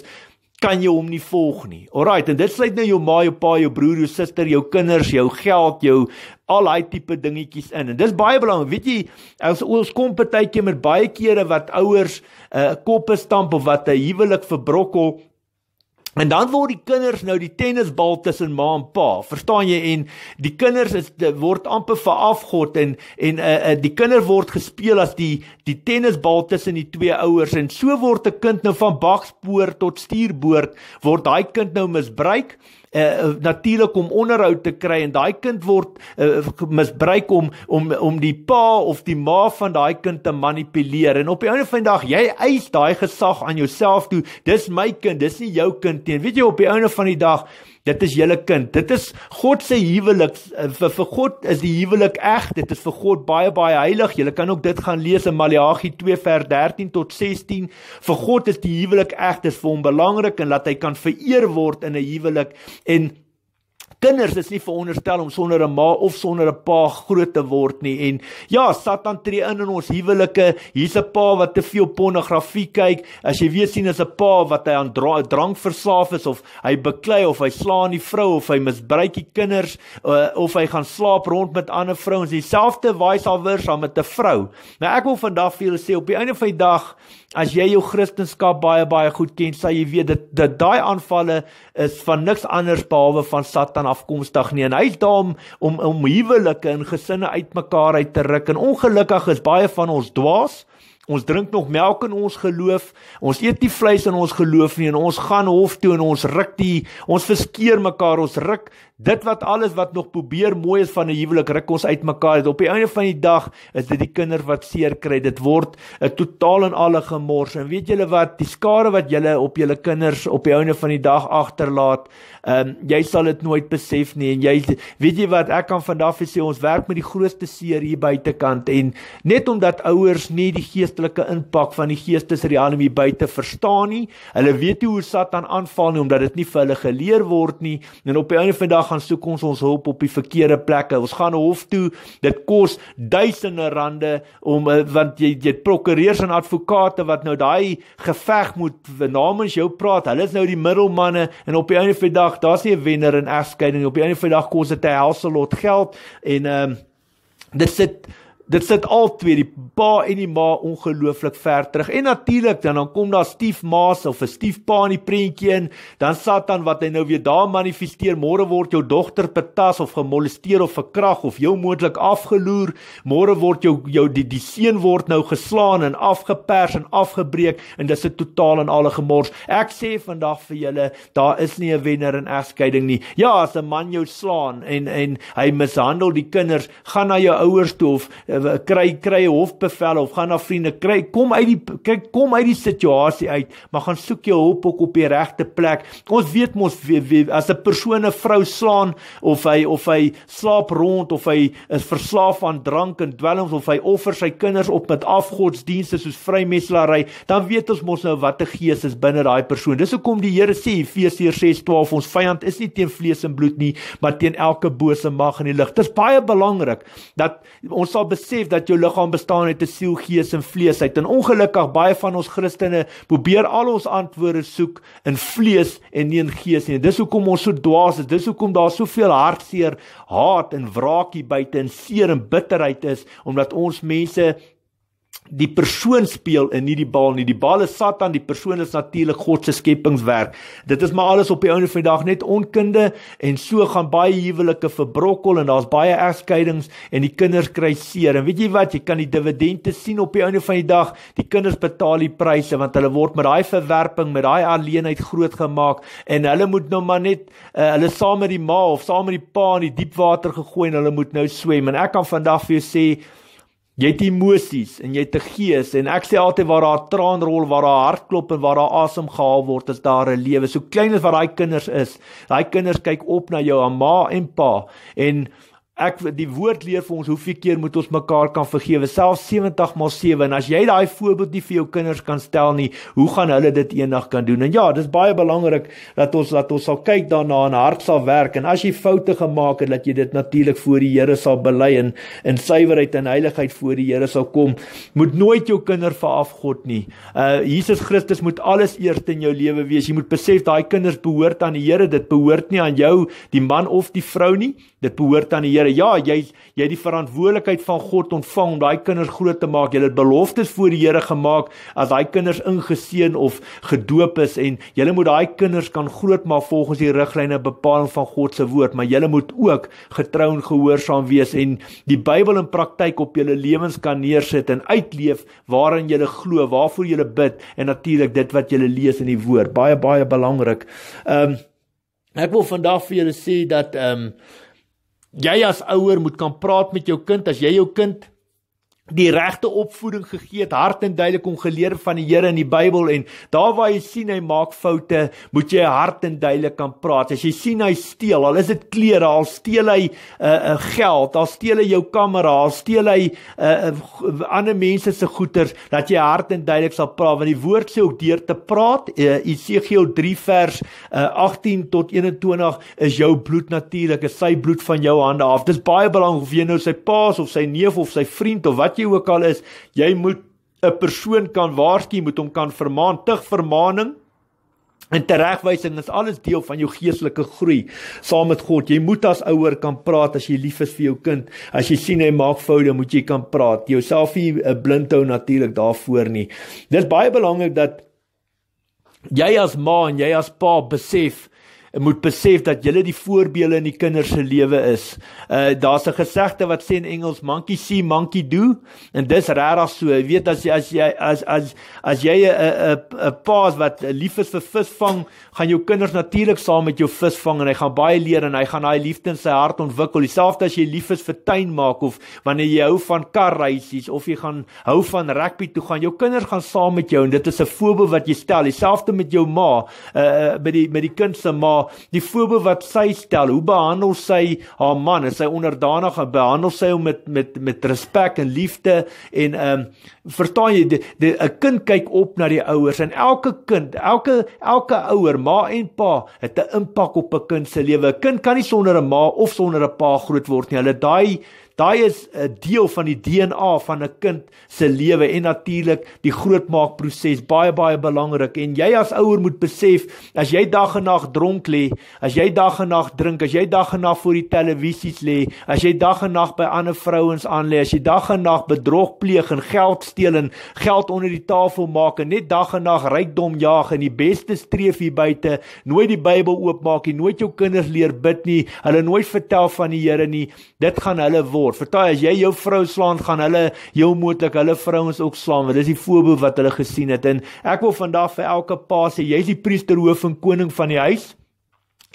kan jy hom nie volg nie. Alraai, en dit sluit nou jou ma, jou pa, jou broer, jou suster, jou kinders, jou geld, jou al daai tipe dingetjies in. En dis baie belangrik. Weet jy, ons ons kom partykeer met baie kere wat ouers 'n uh, eh, koppe stamp of wat 'n huwelik verbrokkel. En dan word die kinders nou die tennisbal tussen ma en pa. Verstaan jy? En die kinders is word amper verafgod en en uh, uh, die kinders word gespeel as die die tennisbal tussen die twee ouers en so word 'n kind nou van bakspoor tot stuurboord word daai kind nou misbruik Eh, eh, natuurlik om onderhoud te kry en daai kind word uh, misbruik om om om die pa of die ma van daai kind te manipuleer en op die ouene van die dag jy eis daai gesag aan jouself toe dis my kind dis nie jou kind nie weet jy op die ouene van die dag Dit is julle kind. Dit is God se huwelik. Eh, vir vir God is die huwelik eg. Dit is vir God baie baie heilig. Julle kan ook dit gaan lees in Maleagi 2 vers 13 tot 16. Vir God is die huwelik eg. Dit is vir hom belangrik en laat hy kan vereer word in 'n huwelik en kinders is nie veronderstel om sonder 'n ma of sonder 'n pa groot te word nie en ja Satan tree in in ons huwelike hier's 'n pa wat te veel pornografie kyk as jy weer sien is 'n pa wat hy aan drank verslaaf is of hy beklei of hy slaan die vrou of hy misbruik die kinders uh, of hy gaan slaap rond met ander vrouens dieselfde waai sal weer saam met 'n vrou nou ek wil vandag vir julle sê op die einde van die dag As jy jou Christendom baie baie goed ken, sal jy weet dat dat daai aanvalle is van niks anders behalwe van Satan afkomstig nie. En hy's daar om om om huwelike en gesinne uitmekaar uit te ruk. En ongelukkig is baie van ons dwaas. Ons drink nog melk in ons geloof. Ons eet nie vleis in ons geloof nie en ons gaan hof toe en ons ruk die ons verskeer mekaar, ons ruk Dit wat alles wat nog probeer mooi is van 'n huwelik ruk ons uitmekaar. Dit op die einde van die dag is dit die kinders wat seer kry. Dit word 'n totaal en alle gemors. En weet julle wat? Die skade wat julle op julle kinders op die einde van die dag agterlaat, ehm um, jy sal dit nooit besef nie. En jy weet jy wat? Ek kan vandag vir sê ons werk met die grootste seer hier buitekant en net omdat ouers nie die geestelike impak van die geestesriem hier buite verstaan nie. Hulle weet nie hoe Satan aanval nie omdat dit nie vir hulle geleer word nie. En op die einde van die dag gaan soek ons ons hulp op die verkeerde plekke. Ons gaan hof toe. Dit kos duisende rande om eh, want jy jy prokureurs en advokate wat nou daai geveg moet namens jou praat. Hulle is nou die middelmanne en op die einde van die dag, daar's nie 'n wenner in egskeiding. Op die einde van die dag kos dit 'n helse lot geld en ehm um, dit sit dit sit al twee die pa en die ma ongelooflik ver terug en natuurlik dan dan kom daar stiefma of 'n stiefpa in die prentjie in dan satan wat hy nou weer daar manifesteer môre word jou dogter betas of gemolesteer of verkrag of jou moontlik afgeloer môre word jou jou die die seun word nou geslaan en afgepers en afgebreek en dis 'n totaal en al 'n gemors ek sê vandag vir julle daar is nie 'n wenner in egskeiding nie ja as 'n man jou slaan en en hy mishandel die kinders gaan na jou ouers toe of Uh, Eh, eh, kry kry hofbevel of gaan na vriende kry kom uit die kyk kom uit die situasie uit maar gaan soek jou hulp ook op die regte plek ons weet mos as 'n persoon 'n vrou slaan of hy of hy slaap rond of hy is verslaaf aan drank en dwelms of hy offer sy kinders op met afgodsdienste soos vrymeslaery dan weet ons mos nou wat 'n gees is binne daai persoon dis hoekom die Here sê Efesiërs 6:12 ons vyand is nie teen vlees en bloed nie maar teen elke bose mag in die lig dis baie belangrik dat ons sal besef dat jou liggaam bestaan uit 'n siel, gees en vlees uit. En ongelukkig baie van ons Christene probeer al ons antwoorde soek in vlees en nie in gees nie. Dis hoekom ons so dwaas is. Dis hoekom daar soveel hartseer, haat en wraak hier buite en seer en bitterheid is omdat ons mense die persoon speel en nie die bal nie. Die bal is Satan, die persoon is natuurlik God se skepingswerk. Dit is maar alles op die ouene van die dag net onkunde en so gaan baie huwelike verbrokkel en daar's baie egskeidings en die kinders kry seer. En weet jy wat? Jy kan die dividende sien op die ouene van die dag. Die kinders betaal die pryse want hulle word met daai verwerping, met daai alleenheid grootgemaak en hulle moet nou maar net uh, hulle saam met die ma of saam met die pa in die diep water gegooi en hulle moet nou swem. En ek kan vandag vir jou sê Jy het emosies en jy het 'n gees en ek sê altyd waar daar traanrol, waar daar hartklop en waar daar asem gehaal word, is daar 'n lewe. So klein as wat daai kinders is, daai kinders kyk op na jou, 'n ma en pa en Ek die woord leer vir ons hoeveel keer moet ons mekaar kan vergewe, selfs 70 maal 7. En as jy daai voorbeeld nie vir jou kinders kan stel nie, hoe gaan hulle dit eendag kan doen? En ja, dis baie belangrik dat ons dat ons sal kyk daarna en hard sal werk. En as jy foute gemaak het, dat jy dit natuurlik voor die Here sal bely en in suiwerheid en heiligheid voor die Here sal kom. Moet nooit jou kinders veraf God nie. Uh Jesus Christus moet alles eerste in jou lewe wees. Jy moet besef daai kinders behoort aan die Here. Dit behoort nie aan jou, die man of die vrou nie. Dit behoort aan die Heere. Here, ja, jy jy het die verantwoordelikheid van God ontvang om daai kinders groot te maak. Jy het beloftes voor die Here gemaak as daai kinders ingeseën of gedoop is en jy moet daai kinders kan groot maak volgens die riglyne bepaling van God se woord, maar jy moet ook getrou en gehoorsaam wees en die Bybel in praktyk op jou lewens kan neersit en uitleef waarin jy glo, waarvoor jy bid en natuurlik dit wat jy lees in die woord. Baie baie belangrik. Ehm um, ek wil vandag vir julle sê dat ehm um, jy as ouer moet kan praat met jou kind as jy jou kind die regte opvoeding gegee het hard en duidelik hom geleer van die Here in die Bybel en daar waar jy sien hy maak foute moet jy hard en duidelik kan praat as jy sien hy steel al is dit klere al steel hy uh, uh geld al steel hy jou kamera al steel hy uh, uh ander mense se goeder dat jy hard en duidelik sal praat want die woord sê ook deur te praat uh, Esegiel 3 vers uh, 18 tot 21 is jou bloed natuurlik is sy bloed van jou hande af dis baie belangrik of jy nou sy paas of sy neef of sy vriend of wat jy ook al is, jy moet 'n persoon kan waarsku, moet hom kan vermaan, tig vermaaning en teregwysing is alles deel van jou geestelike groei saam met God. Jy moet as ouer kan praat as jy lief is vir jou kind. As jy sien hy maak foute, moet jy kan praat. Jou selfie 'n eh, blind hou natuurlik daarvoor nie. Dit is baie belangrik dat jy as ma en jy as pa besef moet besef dat julle die voorbeelde in die kinders se lewe is. Uh daar's 'n gesegde wat sê in Engels monkey see monkey do en dis regtig so. Jy weet as jy as jy as as as jy 'n 'n 'n paas wat lief is vir visvang, gaan jou kinders natuurlik saam met jou visvang en hy gaan baie leer en hy gaan daai liefde in sy hart ontwikkel. Dieselfde as jy lief is vir tuin maak of wanneer jy hou van karreisies of jy gaan hou van rugby toe gaan, jou kinders gaan saam met jou en dit is 'n voorbeeld wat jy stel. Dieselfde met jou ma, uh by uh, die met die kind se maar die voorbeeld wat sy stel, hoe behandel sy haar man? Is sy onderdanig? Behandel sy hom met met met respek en liefde en ehm um, verstaan jy 'n kind kyk op na die ouers en elke kind, elke elke ouer, ma en pa het 'n impak op 'n kind se lewe. 'n Kind kan nie sonder 'n ma of sonder 'n pa groot word nie. Hulle daai Daai is 'n deel van die DNA van 'n kind se lewe en natuurlik die grootmaakproses baie baie belangrik en jy as ouer moet besef as jy dag en nag dronk lê, as jy dag en nag drink, as jy dag en nag voor die televisies lê, as jy dag en nag by ander vrouens aan lê, as jy dag en nag bedrog pleeg en geld steel en geld onder die tafel maak en net dag en nag rykdom jag en die beste streef hier buite, nooit die Bybel oopmaak nie, nooit jou kinders leer bid nie, hulle nooit vertel van die Here nie, dit gaan hulle word word. Vertel as jy jou vrou slaan, gaan hulle jou moontlik hulle vrouens ook slaan. Dit is die voorbeeld wat hulle gesien het. En ek wil vandag vir elke pa sê, jy's die priesterhoof en koning van die huis.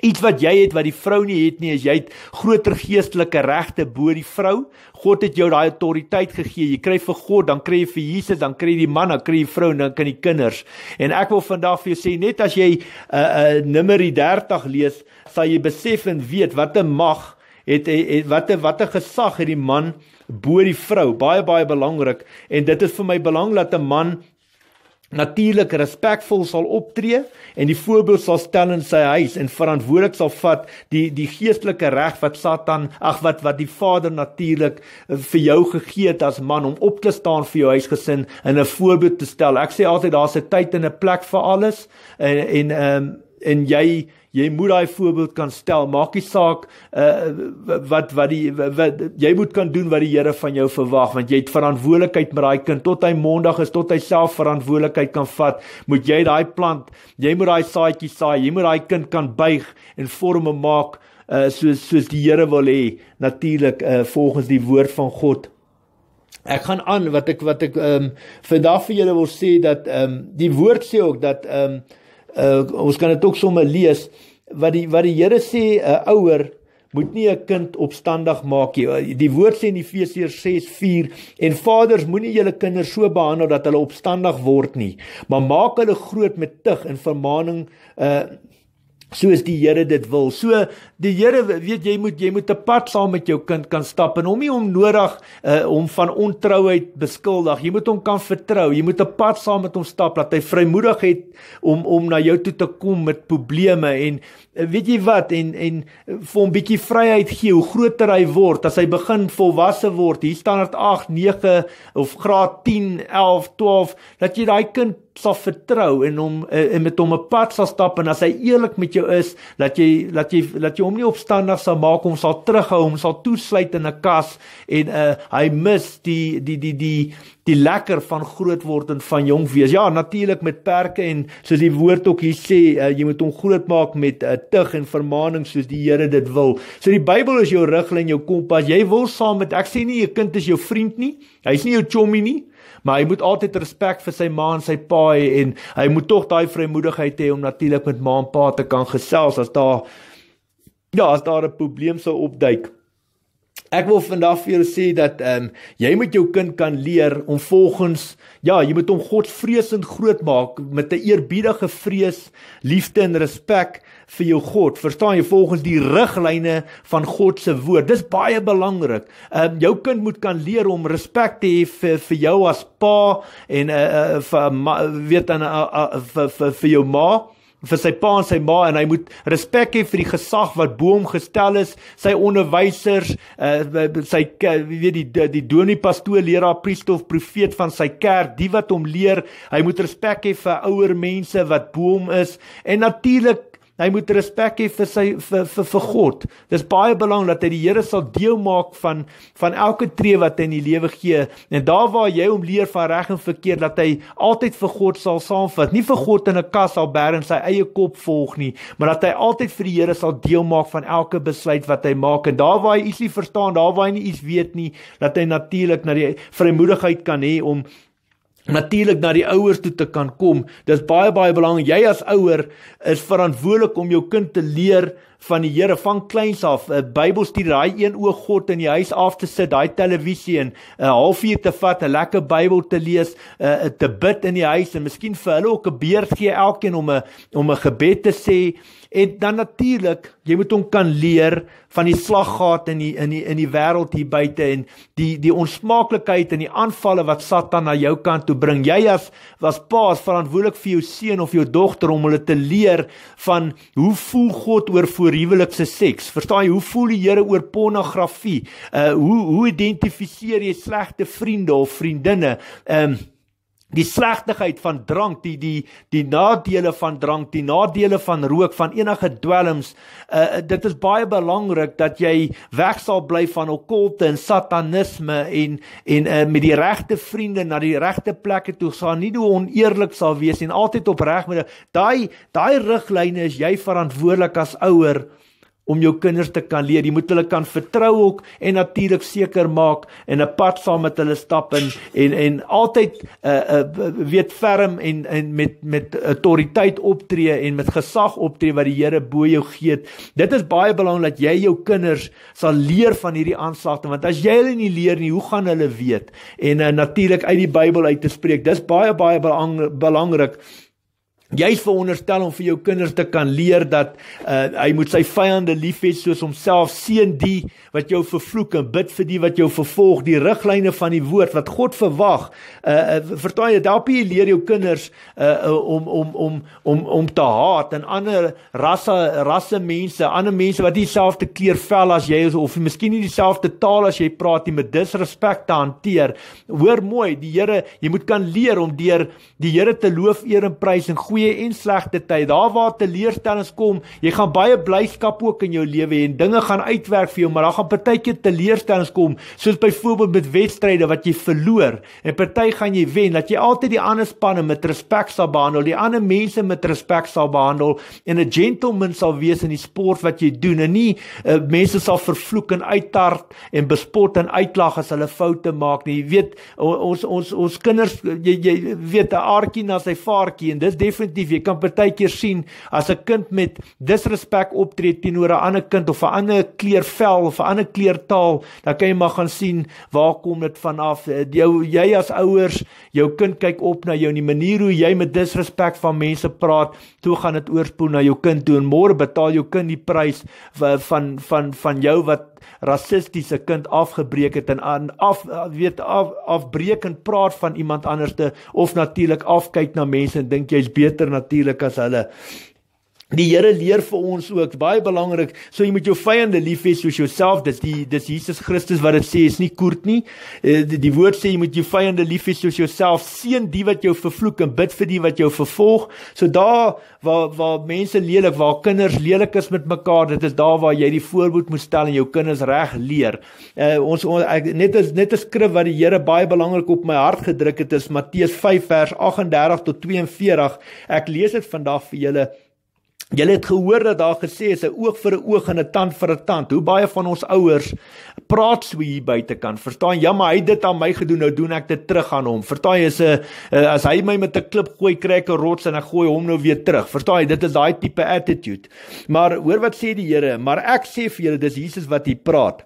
Iets wat jy het wat die vrou nie het nie, is jy het groter geestelike regte bo die vrou. God het jou daai autoriteit gegee. Jy kry vir God, dan kry jy vir Jesus, dan kry jy die man, dan kry jy vrou, dan kan jy kinders. En ek wil vandag vir jou sê net as jy 'n uh, eh, uh, eh, nummerie 30 lees, sal jy besef en weet wat 'n mag het, het, het wat 'n watter gesag het die man bo die vrou baie baie belangrik en dit is vir my belang dat 'n man natuurlik respekvol sal optree en die voorbeeld sal stel in sy huis en verantwoordelik sal vat die die geestelike reg wat Satan ag wat wat die Vader natuurlik eh, vir jou gegee het as man om op te staan vir jou huisgesin en 'n voorbeeld te stel. Ek sê altyd daar's 'n tyd en 'n plek vir alles en en ehm um, en jy jy moet daai voorbeeld kan stel maak nie saak uh, wat wat die wat, wat jy moet kan doen wat die Here van jou verwag want jy het verantwoordelikheid met daai kind tot hy mondag is tot hy self verantwoordelikheid kan vat moet jy daai plant jy moet daai saadjie saai jy moet daai kind kan buig en forme maak uh, soos soos die Here wil hê natuurlik uh, eh, volgens die woord van God Ek gaan aan wat ek wat ek ehm um, vandag vir julle wil sê dat ehm um, die woord sê ook dat ehm um, uh, ons kan dit ook sommer lees wat die wat die Here sê 'n uh, ouer moet nie 'n kind opstandig maak nie. Eh, die woord sê in Efesiërs 6:4 en vaders moenie julle kinders so behandel dat hulle opstandig word nie, maar maak hulle groot met tug en vermaning eh, soos die Here dit wil. So die Here weet jy moet jy moet 'n pad saam met jou kind kan stap en hom nie om nodig uh om van ontrouheid beskuldig. Jy moet hom kan vertrou. Jy moet 'n pad saam met hom stap dat hy vrymoedig het om om na jou toe te kom met probleme en eh, weet jy wat en en vir hom 'n bietjie vryheid gee. Hoe groter hy word, as hy begin volwasse word, hier staan dit 8, 9 of graad 10, 11, 12, dat jy daai kind sal vertrou en hom eh, en met hom 'n pad sal stap en as hy eerlik met jou is dat jy dat jy dat jy hom nie opstandig sal maak hom sal terughou hom sal toesluit in 'n kas en uh, hy mis die die die die die lekker van groot word en van jong wees ja natuurlik met perke en soos die woord ook hier sê uh, jy moet hom groot maak met uh, tug en vermaning soos die Here dit wil so die Bybel is jou riglyn jou kompas jy wil saam met ek sê nie 'n kind is jou vriend nie hy's nie jou chommy nie Maar hy moet altyd respek vir sy ma en sy pa hê en hy moet tog daai vrymoedigheid hê om natuurlik met ma en pa te kan gesels as daar ja, as daar 'n probleem sou opduik. Ek wil vandag vir julle sê dat ehm um, jy moet jou kind kan leer om volgens ja, jy moet hom Godvreesend grootmaak met 'n eerbiedige vrees, liefde en respek vir jou God. Verstaan jy volgens die riglyne van God se woord. Dis baie belangrik. Ehm jou kind moet kan leer om respek te hê vir vir jou as pa en eh, eh, vir weet dan eh, vir vir jou ma vir sy pa en sy ma en hy moet respek hê vir die gesag wat bo hom gestel is, sy onderwysers, uh, sy weet die die, die dominee, pastoor, leraar, priester of profeet van sy kerk, die wat hom leer. Hy moet respek hê vir ouer mense wat bo hom is en natuurlik Hy moet respek hê vir sy vir, vir vir God. Dis baie belangrik dat hy die Here sal deel maak van van elke tree wat hy in die lewe gee. En daar waar jy hom leer van reg en verkeerd dat hy altyd vir God sal saamvat. Nie vir God in 'n kas al bær in sy eie kop volg nie, maar dat hy altyd vir die Here sal deel maak van elke besluit wat hy maak. En daar waar hy iets nie verstaan, daar waar hy nie iets weet nie, dat hy natuurlik na die vrymoedigheid kan hê om natuurlik na die ouers toe te kan kom. Dit is baie baie belangrik. Jy as ouer is verantwoordelik om jou kind te leer van die Here van kleins af 'n Bybelstudie daai een oog God in die huis af te sit daai televisie en 'n eh, halfuur te vat 'n lekker Bybel te lees 'n eh, te bid in die huis en miskien vir hulle ook 'n beurt gee elkeen om 'n om 'n gebed te sê en dan natuurlik jy moet hom kan leer van die slaggate in die in die in die wêreld hier buite en die die onsmaaklikheid en die aanvalle wat Satan na jou kant toe bring jy as was pa verantwoordelik vir jou seun of jou dogter om hulle te leer van hoe voel God oor voor oor huwelikse seks. Verstaan jy hoe voel die Here oor pornografie? Uh hoe hoe identifiseer jy slegte vriende of vriendinne? Ehm um, die slegtigheid van drank die die die nadele van drank die nadele van rook van enige dwelms uh, dit is baie belangrik dat jy weg sal bly van okkulte en satanisme en en uh, met die regte vriende na die regte plekke toe gaan nie hoe oneerlik sal wees en altyd opreg met daai daai riglyne is jy verantwoordelik as ouer om jou kinders te kan leer. Jy moet hulle kan vertrou ook en natuurlik seker maak en 'n pad saam met hulle stap en en, en altyd uh, uh, weet ferm en en met met autoriteit optree en met gesag optree wat die Here bo jou gee. Dit is baie belangrik dat jy jou kinders sal leer van hierdie aansagte want as jy hulle nie leer nie, hoe gaan hulle weet? En uh, natuurlik uit die Bybel uit te spreek. Dis baie baie belang, belangrik Jy's veronderstel om vir jou kinders te kan leer dat uh, hy moet sy vyande lief hê soos homself. Seën die uh, wat jou vervloek en bid vir die wat jou vervolg die riglyne van die woord wat God verwag uh, eh, uh eh, vertaai dit help jy leer jou kinders uh om um, om um, om um, om um, om um te haat en ander rasse rasse mense ander mense wat dieselfde kleur vel as jy is, of miskien nie dieselfde taal as jy praat nie met disrespek te hanteer hoor mooi die Here jy moet kan leer om deur die Here te loof eer en prys in goeie en slegte tye daar waar te leerstellings kom jy gaan baie blyskap ook in jou lewe en dinge gaan uitwerk vir jou maar gaan partykeer teleurstellings kom, soos byvoorbeeld met wedstryde wat jy verloor en party gaan jy wen, dat jy altyd die ander spanne met respek sal behandel, die ander mense met respek sal behandel en 'n gentleman sal wees in die sport wat jy doen en nie uh, mense sal vervloek en uittart en bespot en uitlag as hulle foute maak nie. Jy weet ons ons ons kinders jy jy weet 'n aardjie na sy vaartjie en dis definitief jy kan partykeer sien as 'n kind met disrespek optree teenoor 'n ander kind of 'n ander kleur vel of 'n ander kleurtaal, dan kan jy maar gaan sien waar kom dit vanaf. Eh, jou jy as ouers, jou kind kyk op na jou en die manier hoe jy met disrespek van mense praat, toe gaan dit oorspoel na jou kind toe en môre betaal jou kind die prys van, van van van jou wat rassistiese kind afgebreek het en aan af weet af afbreekend praat van iemand anderste of natuurlik afkyk na mense en dink jy's beter natuurlik as hulle. Die Here leer vir ons ook baie belangrik, so jy moet jou vyande lief hê soos jouself. Dis die dis Jesus Christus wat dit sê, is nie kort nie. Eh, die, die woord sê jy moet jou vyande lief hê soos jouself. Seën die wat jou vervloek en bid vir die wat jou vervolg. So daar waar waar mense lelik, waar kinders lelik is met mekaar, dit is daar waar jy die voorbeeld moet stel en jou kinders reg leer. Uh, ons on, ek, net is net 'n skrif wat die Here baie belangrik op my hart gedruk het, is Matteus 5 vers 38 tot 42. Ek lees dit vandag vir julle. Julle het gehoor dat daar gesê is 'n oog vir 'n oog en 'n tand vir 'n tand. Hoe baie van ons ouers praat so hier buitekant. Verstaan, ja, maar hy het dit aan my gedoen, nou doen ek dit terug aan hom. Verstaan, is 'n eh, as hy my met 'n klip gooi, kry ek 'n rots en ek gooi hom nou weer terug. Verstaan, dit is daai tipe attitude. Maar hoor wat sê die Here? Maar ek sê vir julle, dis Jesus wat hier praat.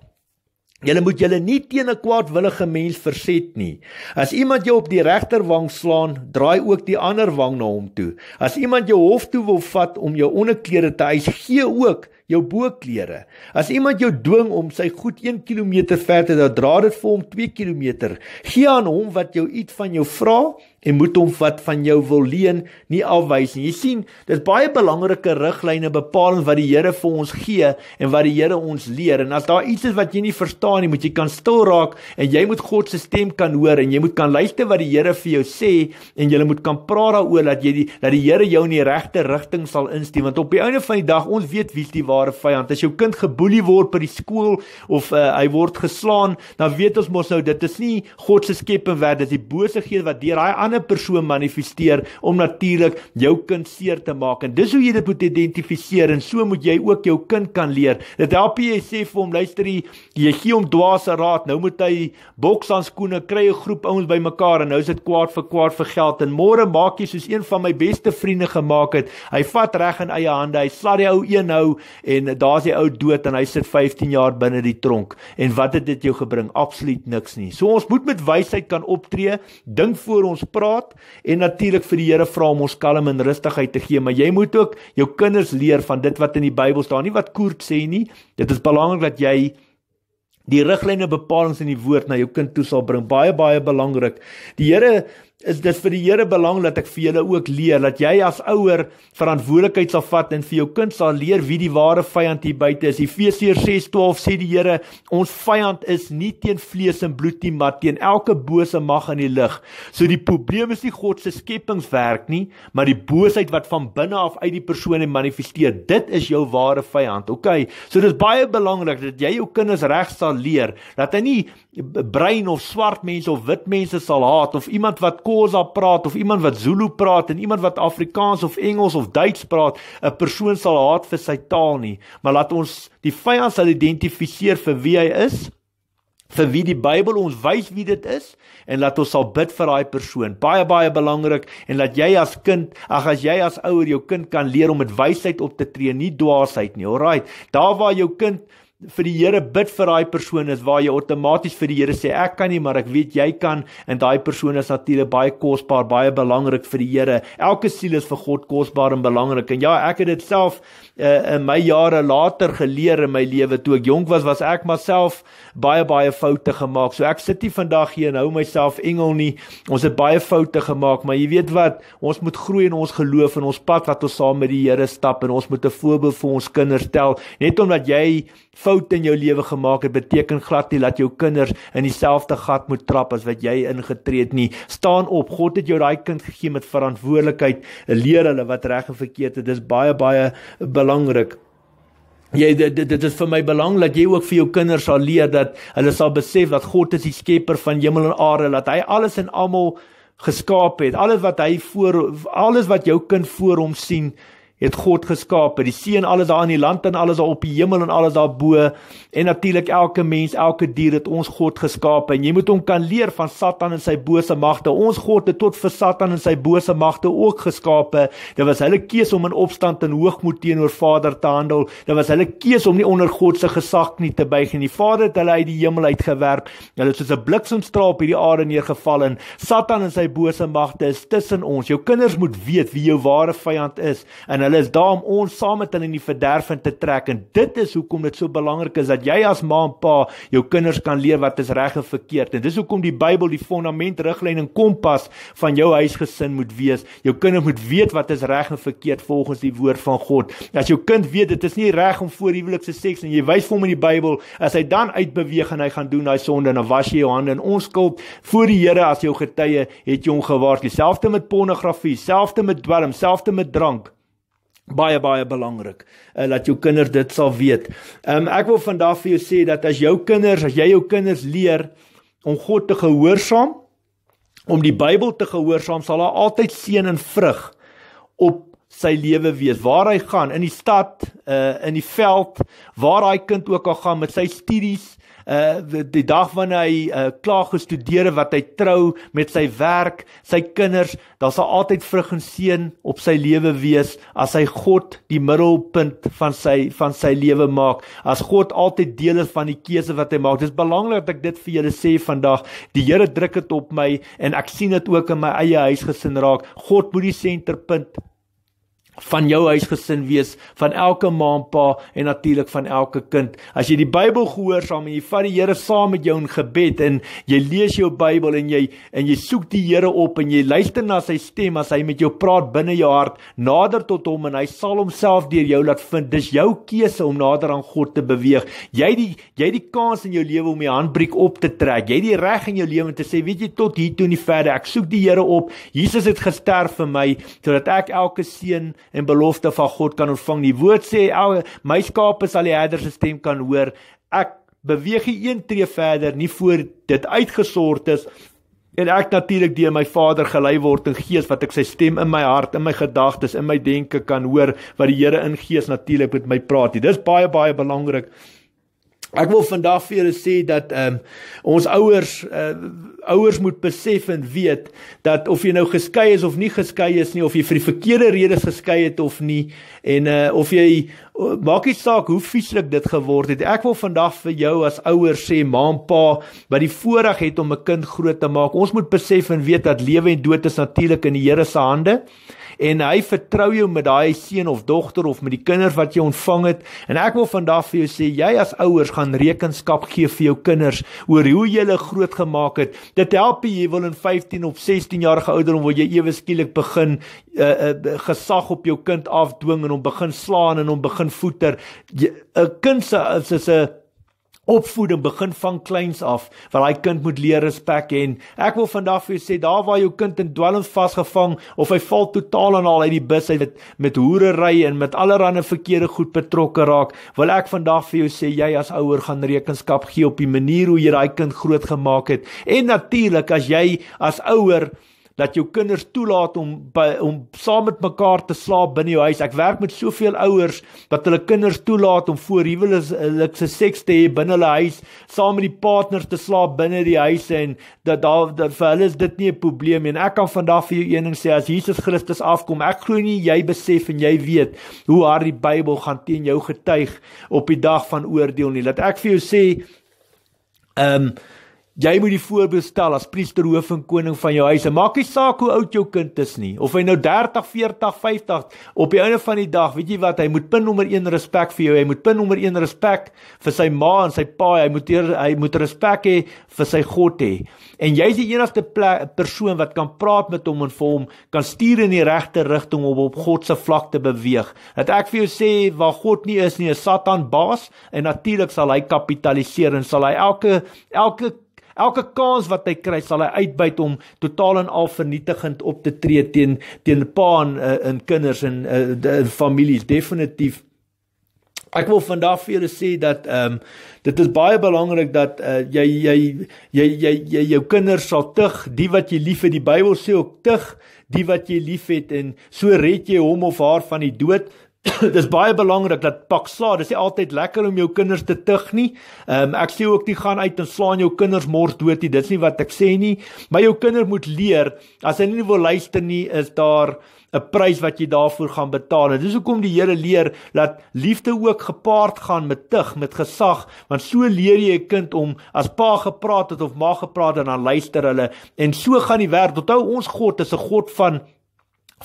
Julle moet julle nie teen 'n kwaadwillige mens verset nie. As iemand jou op die regter wang slaan, draai ook die ander wang na hom toe. As iemand jou hof toe wil vat om jou onderklere te eis, gee ook jou boklere. As iemand jou dwing om sy goed 1 km ver te dra, dra dit vir hom 2 km. Gee aan hom wat jou iets van jou vra en moet hom wat van jou wil leen nie afwys nie. Jy sien, dis baie belangrike riglyne bepaal wat die Here vir ons gee en wat die Here ons leer. En as daar iets is wat jy nie verstaan nie, moet jy kan stil raak en jy moet God se stem kan hoor en jy moet kan luister wat die Here vir jou sê en jy moet kan praat daaroor dat jy die dat die Here jou in die regte rigting sal instuur want op die einde van die dag ons weet wie die ware vyand. As jou kind geboelie word by die skool of uh, hy word geslaan, dan weet ons mos nou dit is nie God se skep en werk, dit is die bose gees wat deur daai ander ander persoon manifesteer om natuurlik jou kind seer te maak. En dis hoe jy dit moet identifiseer en so moet jy ook jou kind kan leer. Dit help jy sê vir hom, luister jy, jy gee hom dwaase raad. Nou moet hy bokshandskoene kry 'n groep ouens bymekaar en nou is dit kwaad vir kwaad vir geld en môre maak jy soos een van my beste vriende gemaak het. Hy vat reg in eie hande. Hy slaa die ou een nou en daar's die ou dood en hy sit 15 jaar binne die tronk. En wat het dit jou gebring? Absoluut niks nie. So ons moet met wysheid kan optree, dink voor ons praat praat en natuurlik vir die Here vra om ons kalm en rustigheid te gee, maar jy moet ook jou kinders leer van dit wat in die Bybel staan, nie wat Koert sê nie. Dit is belangrik dat jy die riglyne bepalings in die woord na jou kind toe sal bring. Baie baie belangrik. Die Here is dit vir die Here belang dat ek vir julle ook leer dat jy as ouer verantwoordelikheid sal vat en vir jou kind sal leer wie die ware vyand hier buite is. Efesiërs 6:12 sê die Here, ons vyand is nie teen vlees en bloed nie, maar teen elke bose mag in die lig. So die probleem is nie God se skepingswerk nie, maar die boosheid wat van binne af uit die persoon en manifesteer. Dit is jou ware vyand. OK. So dis baie belangrik dat jy jou kinders reg sal leer dat hy nie brein of swart mense of wit mense sal haat of iemand wat kom Xhosa praat of iemand wat Zulu praat en iemand wat Afrikaans of Engels of Duits praat, 'n persoon sal haat vir sy taal nie, maar laat ons die vyand sal identifiseer vir wie hy is vir wie die Bybel ons wys wie dit is en laat ons sal bid vir daai persoon. Baie baie belangrik en laat jy as kind, ag as jy as ouer jou kind kan leer om met wysheid op te tree, nie dwaasheid nie. Alraai. Daar waar jou kind vir die Here bid vir daai persoon is waar jy outomaties vir die Here sê ek kan nie maar ek weet jy kan en daai persoon is natuurlik baie kosbaar baie belangrik vir die Here elke siel is vir God kosbaar en belangrik en ja ek het dit self uh, in my jare later geleer in my lewe toe ek jonk was was ek myself baie baie foute gemaak. So ek sit nie vandag hier en hou myself engel nie. Ons het baie foute gemaak, maar jy weet wat, ons moet groei in ons geloof en ons pad wat ons saam met die Here stap en ons moet 'n voorbeeld vir ons kinders tel. Net omdat jy foute in jou lewe gemaak het, beteken glad nie dat jou kinders in dieselfde gat moet trap as wat jy ingetree het nie. Staan op. God het jou daai kind gegee met verantwoordelikheid. Leer hulle wat reg en verkeerd is. Dis baie baie belangrijk belangrik. Jy dit, dit dit is vir my belangrik jy ook vir jou kinders sal leer dat hulle sal besef dat God is die skepper van hemel en aarde, dat hy alles en almal geskaap het. Alles wat hy voor alles wat jou kind voor hom sien, het God geskaap, die see en alles daar in die land en alles daar op die hemel en alles daar bo en natuurlik elke mens, elke dier het ons God geskaap en jy moet hom kan leer van Satan en sy bose magte. Ons God het tot vir Satan en sy bose magte ook geskape. Dit was hulle keuse om in opstand en hoogmoed teenoor Vader te handel. Dit was hulle keuse om nie onder God se gesag nie te buig nie. Die Vader het hulle uit die hemel uitgewerp. Hulle het soos 'n bliksemstraal op hierdie aarde neergeval en Satan en sy bose magte is tussen ons. Jou kinders moet weet wie jou ware vyand is en hulle is daar om ons saam met hulle in die verderf in te trek en dit is hoekom dit so belangrik is dat jy as ma en pa jou kinders kan leer wat is reg en verkeerd en dis hoekom die Bybel die fondament riglyn en kompas van jou huisgesin moet wees jou kinders moet weet wat is reg en verkeerd volgens die woord van God as jou kind weet dit is nie reg om voor huwelikse seks en jy wys vir hom in die Bybel as hy dan uitbeweeg en hy gaan doen daai sonde en dan was jy jou hande in onskuld voor die Here as jou getuie het jy hom gewaarsku selfs met pornografie selfs met dwelm selfs met drank Thank you baie baie belangrik uh, dat jou kinders dit sal weet. Um, ek wil vandag vir jou sê dat as jou kinders, as jy jou kinders leer om God te gehoorsaam, om die Bybel te gehoorsaam, sal hy altyd seën en vrug op sy lewe wees. Waar hy gaan, in die stad, uh, in die veld, waar daai kind ook al gaan met sy studies, Eh, die, die dag wanneer hy uh, klaar gestudeer het wat hy trou met sy werk, sy kinders, daar sal altyd vrug en seën op sy lewe wees as hy God die middelpunt van sy van sy lewe maak. As God altyd deel is van die keuse wat hy maak. Dis belangrik dat ek dit vir julle sê vandag. Die Here druk dit op my en ek sien dit ook in my eie huisgesin raak. God moet die senterpunt van jou huisgesin wees, van elke ma en pa en natuurlik van elke kind. As jy die Bybel gehoorsaam en jy vat die Here saam met jou in gebed en jy lees jou Bybel en jy en jy soek die Here op en jy luister na sy stem as hy met jou praat binne jou hart, nader tot hom en hy sal homself deur jou laat vind. Dis jou keuse om nader aan God te beweeg. Jy die jy die kans in jou lewe om die handbriek op te trek. Jy die reg in jou lewe om te sê, weet jy, tot hier toe en nie verder. Ek soek die Here op. Jesus het gesterf vir my sodat ek elke seun en belofte van God kan ontvang. Die woord sê, "My skape sal die herder se stem kan hoor." Ek beweeg hier een tree verder nie voor dit uitgesort is en ek natuurlik deur my Vader gelei word in gees wat ek sy stem in my hart, in my gedagtes, in my denke kan hoor wat die Here in gees natuurlik met my praat. Dit is baie baie belangrik. Ek wil vandag vir julle sê dat ehm um, ons ouers uh, ouers moet besef en weet dat of jy nou geskei is of nie geskei is nie of jy vir die verkeerde redes geskei het of nie en uh of jy eh, maak nie saak hoe vieslik dit geword het ek wil vandag vir jou as ouer sê ma en pa wat die voorreg het om 'n kind groot te maak ons moet besef en weet dat lewe en dood is natuurlik in die Here se hande en hy vertrou jou met daai seun of dogter of met die kinders wat jy ontvang het en ek wil vandag vir jou sê jy as ouers gaan rekenskap gee vir jou kinders oor hoe jy hulle grootgemaak het dit help jy wil in 15 of 16 jarige ouderdom wil jy ewe skielik begin uh, uh, gesag op jou kind afdwing en hom begin slaan en hom begin voeter 'n kind se is 'n opvoeding begin van kleins af waar daai kind moet leer respek en ek wil vandag vir julle sê daar waar jou kind in dwelm vasgevang of hy val totaal en al uit die bus uit met, met hoerery en met allerlei verkeerde goed betrokke raak wil ek vandag vir jou sê jy as ouer gaan rekenskap gee op die manier hoe jy daai kind grootgemaak het en natuurlik as jy as ouer dat jou kinders toelaat om by, om saam met mekaar te slaap binne jou huis. Ek werk met soveel ouers wat hulle kinders toelaat om voor huwelikse seks te hê binne hulle huis, saam met die partners te slaap binne die huis en dat daar dat vir hulle is dit nie 'n probleem nie. Ek kan vandag vir jou een ding sê as Jesus Christus afkom, ek glo nie jy besef en jy weet hoe hard die Bybel gaan teen jou getuig op die dag van oordeel nie. Laat ek vir jou sê ehm um, Jy moet die voorbeeld stel as priesterhoof en koning van jou huis. En maak nie saak hoe oud jou kind is nie, of hy nou 30, 40, 50, op die einde van die dag, weet jy wat, hy moet punt nommer 1 respek vir jou, hy moet punt nommer 1 respek vir sy ma en sy pa, hy moet hier, hy moet respek hê vir sy God hê. En jy's die enigste persoon wat kan praat met hom en vir hom kan stuur in die regte rigting om op God se vlak te beweeg. Dat ek vir jou sê waar God nie is nie, is Satan baas en natuurlik sal hy kapitaliseer en sal hy elke elke Elke kans wat hy kry, sal hy uitbuit om totaal en al vernietigend op te tree teen teen pa en uh, en kinders en uh, de, families definitief. Ek wil vandag vir julle sê dat ehm um, dit is baie belangrik dat uh, jy, jy jy jy jy jou kinders sal tug, die wat jy lief het. Die Bybel sê ook tug die wat jy liefhet en so red jy hom of haar van die dood. <coughs> Dis baie belangrik dat pak slaag. Dis nie altyd lekker om jou kinders te tug nie. Ehm um, ek sê ook nie gaan uit en slaan jou kinders mors dood nie. Dis nie wat ek sê nie. Maar jou kinders moet leer as hulle nie wil luister nie, is daar 'n prys wat jy daarvoor gaan betaal. En dis hoekom die Here leer dat liefde ook gepaard gaan met tug, met gesag, want so leer jy 'n kind om as pa gepraat het of ma gepraat het en dan luister hulle. En so gaan die wêreld. Onthou ons God is 'n God van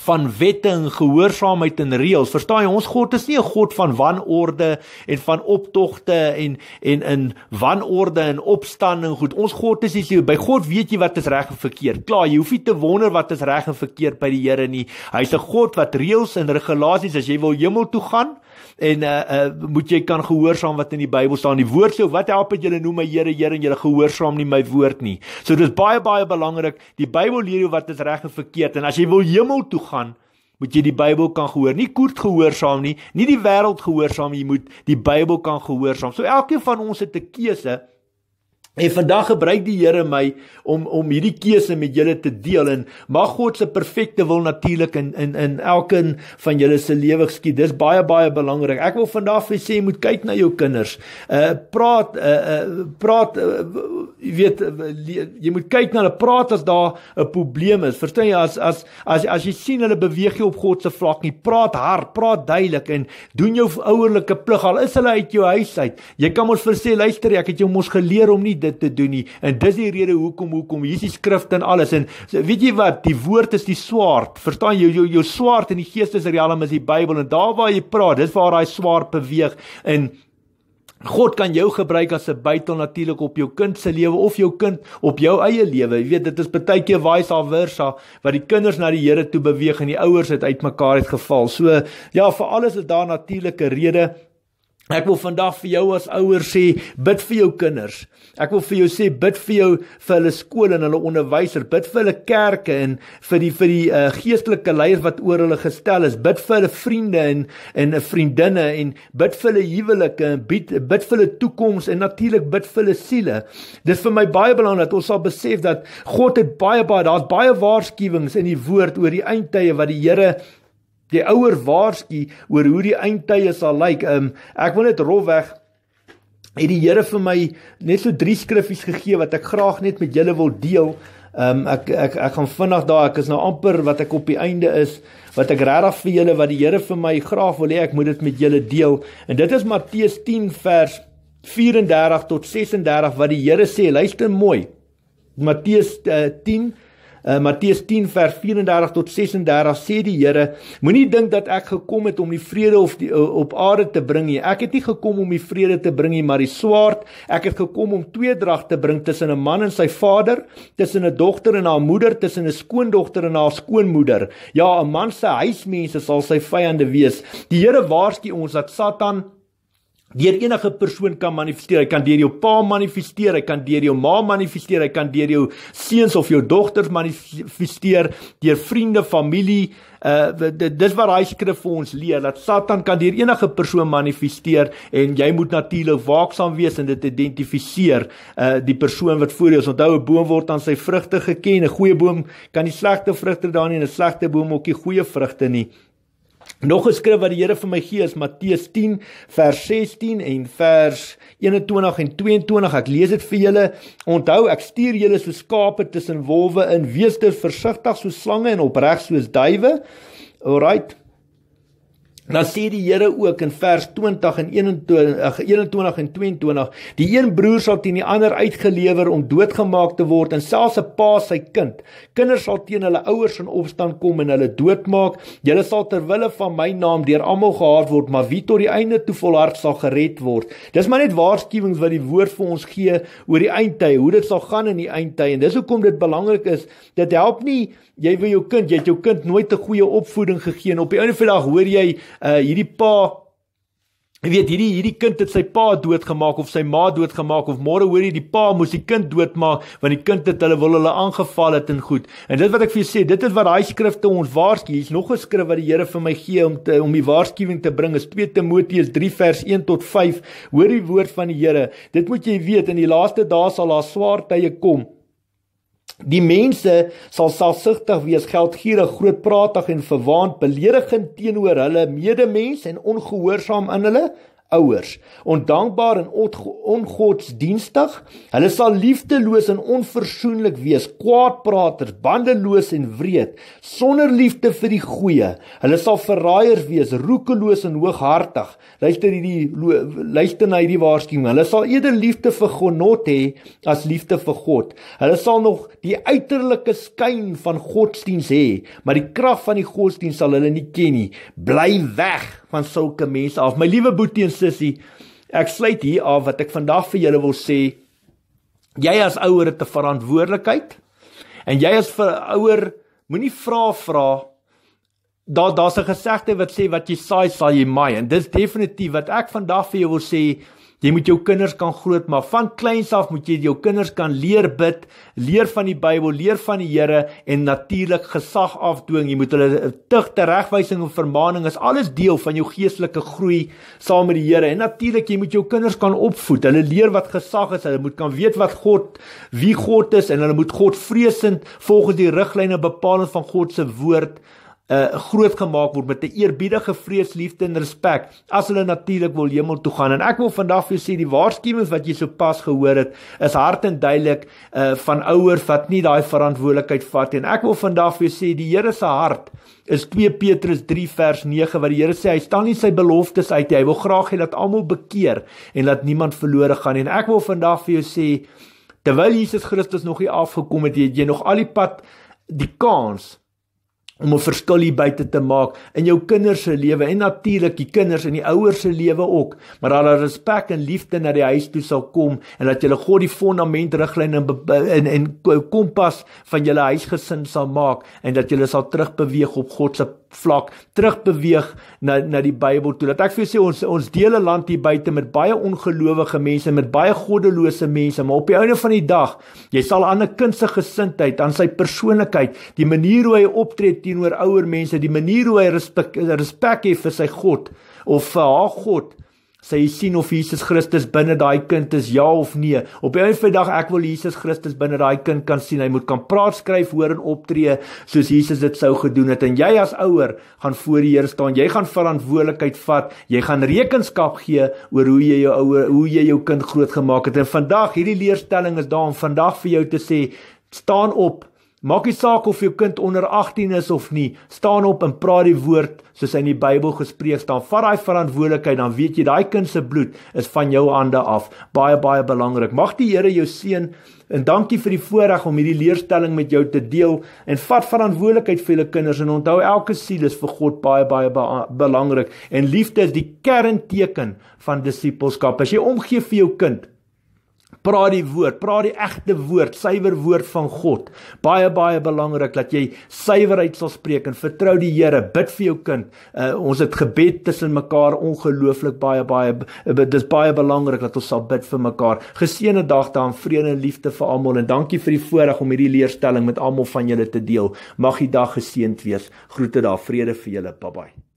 van wette en gehoorsaamheid en reëls. Verstaan jy, ons God is nie 'n God van wanorde en van optogte en en in wanorde en opstanding. Goed, ons God is nie by God weet jy wat is reg en verkeerd. Klaar, jy hoef nie te wonder wat is reg en verkeerd by die Here nie. Hy's 'n God wat reëls en regulasies as jy wil hemel toe gaan, en uh, uh moet jy kan gehoorsaam wat in die Bybel staan. Die woord sê wat help dit julle noem my Here, Here en julle gehoorsaam nie my woord nie. So dit is baie baie belangrik. Die Bybel leer jou wat is reg en verkeerd en as jy wil hemel toe gaan moet jy die Bybel kan gehoor, nie koort gehoorsaam nie, nie die wêreld gehoorsaam jy moet die Bybel kan gehoorsaam. So elkeen van ons het 'n keuse En vandag gebruik die Here my om om hierdie keuse met julle te deel en mag God se perfekte wil natuurlik in in in elkeen van julle se lewe geskied. Dis baie baie belangrik. Ek wil vandag vir sê jy moet kyk na jou kinders. Uh praat uh uh praat uh, jy uh, weet uh, jy moet kyk na hulle praat as daar 'n probleem is. Verstaan jy as as as as jy sien hulle beweeg nie op God se vlak nie, praat hard, praat duidelik en doen jou ouerlike plig al is hulle uit jou huis uit. Jy kan mos vir sê luister, ek het jou mos geleer om nie dit te doen nie. En dis die rede hoekom hoekom hierdie skrifte en alles en weet jy wat, die woord is die swaard. Verstaan jy jou jou, jou swaard in die geestesriem is die Bybel en daar waar jy praat, dis waar daai swaard beweeg en God kan jou gebruik as 'n bytel natuurlik op jou kind se lewe of jou kind op jou eie lewe. Jy weet dit is baie keer vice versa wat die kinders na die Here toe beweeg en die ouers het uitmekaar uitgeval. So ja, vir alles is daar natuurlike redes. Ek wil vandag vir jou as ouers sê, bid vir jou kinders. Ek wil vir jou sê, bid vir jou vir hulle skole en hulle onderwysers, bid vir hulle kerke en vir die vir die uh, geestelike leiers wat oor hulle gestel is. Bid vir hulle vriende en en 'n eh, vriendinne en bid vir hulle huwelike en bid bid vir hulle toekoms en natuurlik bid vir hulle siele. Dis vir my baie belangrik dat ons sal besef dat God het baie baie daar's baie waarskuwings in die woord oor die eindtye wat die Here Die ouer waarsku oor hoe die eindtye sal lyk. Um, ek wil net rofweg het die Here vir my net so drie skriffies gegee wat ek graag net met julle wil deel. Um, ek ek ek gaan vinnig daar, ek is nou amper wat ek op die einde is, wat ek regtig vir julle wat die Here vir my graag wil hê ek moet dit met julle deel. En dit is Matteus 10 vers 34 tot 36 wat die Here sê, luister mooi. Matteus uh, eh, 10 Uh, Matteus 10 vers 34 tot 36 sê die Here: Moenie dink dat ek gekom het om die vrede of die, uh, op aarde te bring nie. Ek het nie gekom om die vrede te bring nie, maar die swaard. Ek het gekom om tweedrag te bring tussen 'n man en sy vader, tussen 'n dogter en haar moeder, tussen 'n skoondogter en haar skoonmoeder. Ja, 'n man se huismense sal sy vyande wees. Die Here waarsku ons dat Satan deur enige persoon kan manifesteer. Hy kan deur jou pa manifesteer, hy kan deur jou ma manifesteer, hy kan deur jou seuns of jou dogters manifesteer, deur vriende, familie. Uh dis wat daai skrif vir ons leer dat Satan kan deur enige persoon manifesteer en jy moet natuurlik waaksaam wees en dit identifiseer uh die persoon wat voor jou is. Onthou 'n boom word aan sy vrugte geken. 'n Goeie boom kan die slegte vrugte daarin en 'n slegte boom ook die goeie vrugte nie. Nog 'n skrif wat die Here vir my gee is Matteus 10 vers 16 en vers 21 en 22. Ek lees dit vir julle. Onthou, ek stuur julle soos skape tussen wolwe in. Wees ter versigtig soos slange en opreg soos duwe. Alrite. Dan sê die Here ook in vers 20 en 21 21 eh, en 22, die een broer sal teen die ander uitgelewer om doodgemaak te word en selfs 'n pa sy kind. Kinders sal teen hulle ouers in opstand kom en hulle doodmaak. Julle sal ter wille van my naam deur almal gehaat word, maar wie tot die einde toe volhard sal gered word. Dis maar net waarskuwings wat die woord vir ons gee oor die eindtye, hoe dit sal gaan in die eindtye. En dis hoekom dit belangrik is dat help nie jy wil jou kind, jy het jou kind nooit 'n goeie opvoeding gegee nie. Op die einde van die dag hoor jy Uh, hierdie pa Jy weet hierdie hierdie kind het sy pa doodgemaak of sy ma doodgemaak of môre hoor jy die pa moes die kind doodmaak want die kind het hulle wil hulle aangeval het en goed. En dit wat ek vir jou sê, dit is wat daai skrifte ons waarsku. Hier's nog 'n skrif wat die Here vir my gee om te om die waarskuwing te bring is 2 Timoteus 3 vers 1 tot 5. Hoor die woord van die Here. Dit moet jy weet in die laaste dae sal daar swaar tye kom. Die mense sal selfsugtig wees, geldgierig, grootpratig en verwaand, beledigend teenoor hulle medemens en ongehoorsaam aan hulle ouers, ondankbaar en ongodsdienstig, hulle sal liefdeloos en onversoenlik wees, kwaadpraters, bandeloos en wreed, sonder liefde vir die goeie. Hulle sal verraaiers wees, roekeloos en hooghartig. Luister hierdie luister na hierdie waarskuwing. Hulle sal eerder liefde vir genot hê as liefde vir God. Hulle sal nog die uiterlike skyn van godsdiens hê, maar die krag van die godsdiens sal hulle nie ken nie. Bly weg van sulke mense af. My liewe boetie en sussie, ek sluit hier af wat ek vandag vir julle wil sê. Jy as ouer het 'n verantwoordelikheid en jy as ouer moenie vra vra daar daar's 'n gesegde wat sê wat jy saai sal jy maai en dis definitief wat ek vandag vir jou wil sê Jy moet jou kinders kan grootmaak. Van kleins af moet jy jou kinders kan leer bid, leer van die Bybel, leer van die Here en natuurlik gesag afdwing. Jy moet hulle tug te regwysing en vermaning is alles deel van jou geestelike groei saam met die Here. En natuurlik jy moet jou kinders kan opvoed. Hulle leer wat gesag is. Hulle moet kan weet wat God, wie God is en hulle moet God vreesend volgens die riglyne bepaal van God se woord uh, groot gemaak word met 'n eerbiedige vrees, liefde en respek as hulle natuurlik wil hemel toe gaan. En ek wil vandag vir sê die waarskuwings wat jy sopas gehoor het, is hard en duidelik uh, van ouers wat nie daai verantwoordelikheid vat nie. En ek wil vandag vir sê die Here se hart is 2 Petrus 3 vers 9 wat die Here sê hy staan nie sy beloftes uit nie. Hy wil graag hê dat almal bekeer en dat niemand verlore gaan nie. En ek wil vandag vir jou sê terwyl Jesus Christus nog nie afgekom het, het jy nog al die pad die kans om 'n verskil hier buite te maak in jou kinders se lewe en natuurlik die kinders en die ouers se lewe ook maar dat hulle respek en liefde na die huis toe sal kom en dat julle God die fondament riglyn en, en en kompas van julle huisgesin sal maak en dat julle sal terugbeweeg op God se vlak terugbeweeg na na die Bybel toe dat ek vir jou sê ons ons deel 'n land hier buite met baie ongelowige mense met baie goddelose mense maar op die einde van die dag jy sal aan 'n kind se gesindheid aan sy persoonlikheid die manier hoe hy optree teenoor ouer mense, die manier hoe hy respek respek het vir sy God of vir haar God. Sy sien of Jesus Christus binne daai kind is ja of nee. Op die einde van die dag ek wil Jesus Christus binne daai kind kan sien. Hy moet kan praat, skryf, hoor en optree soos Jesus dit sou gedoen het. En jy as ouer gaan voor die Here staan. Jy gaan verantwoordelikheid vat. Jy gaan rekenskap gee oor hoe jy jou ouer, hoe jy jou kind grootgemaak het. En vandag hierdie leerstelling is daar om vandag vir jou te sê, staan op. Maak nie saak of jou kind onder 18 is of nie, staan op en praat die woord soos in die Bybel gespreek staan. Vat daai verantwoordelikheid, dan weet jy daai kind se bloed is van jou hande af. Baie baie belangrik. Mag die Here jou seën en dankie vir die voorreg om hierdie leerstelling met jou te deel en vat verantwoordelikheid vir julle kinders en onthou elke siel is vir God baie baie ba belangrik en liefde is die kernteken van dissipelskap. As jy omgee vir jou kind, Praat die woord, praat die egte woord, suiwer woord van God. Baie baie belangrik dat jy suiwerheid sal spreek en vertrou die Here. Bid vir jou kind. Uh, ons het gebed tussen mekaar ongelooflik baie baie eh, dis baie belangrik dat ons sal bid vir mekaar. Geseënde dag daan vrede en liefde vir almal en dankie vir die voorreg om hierdie leerstelling met almal van julle te deel. Mag die dag geseënd wees. Groete daar, vrede vir julle. Bye bye.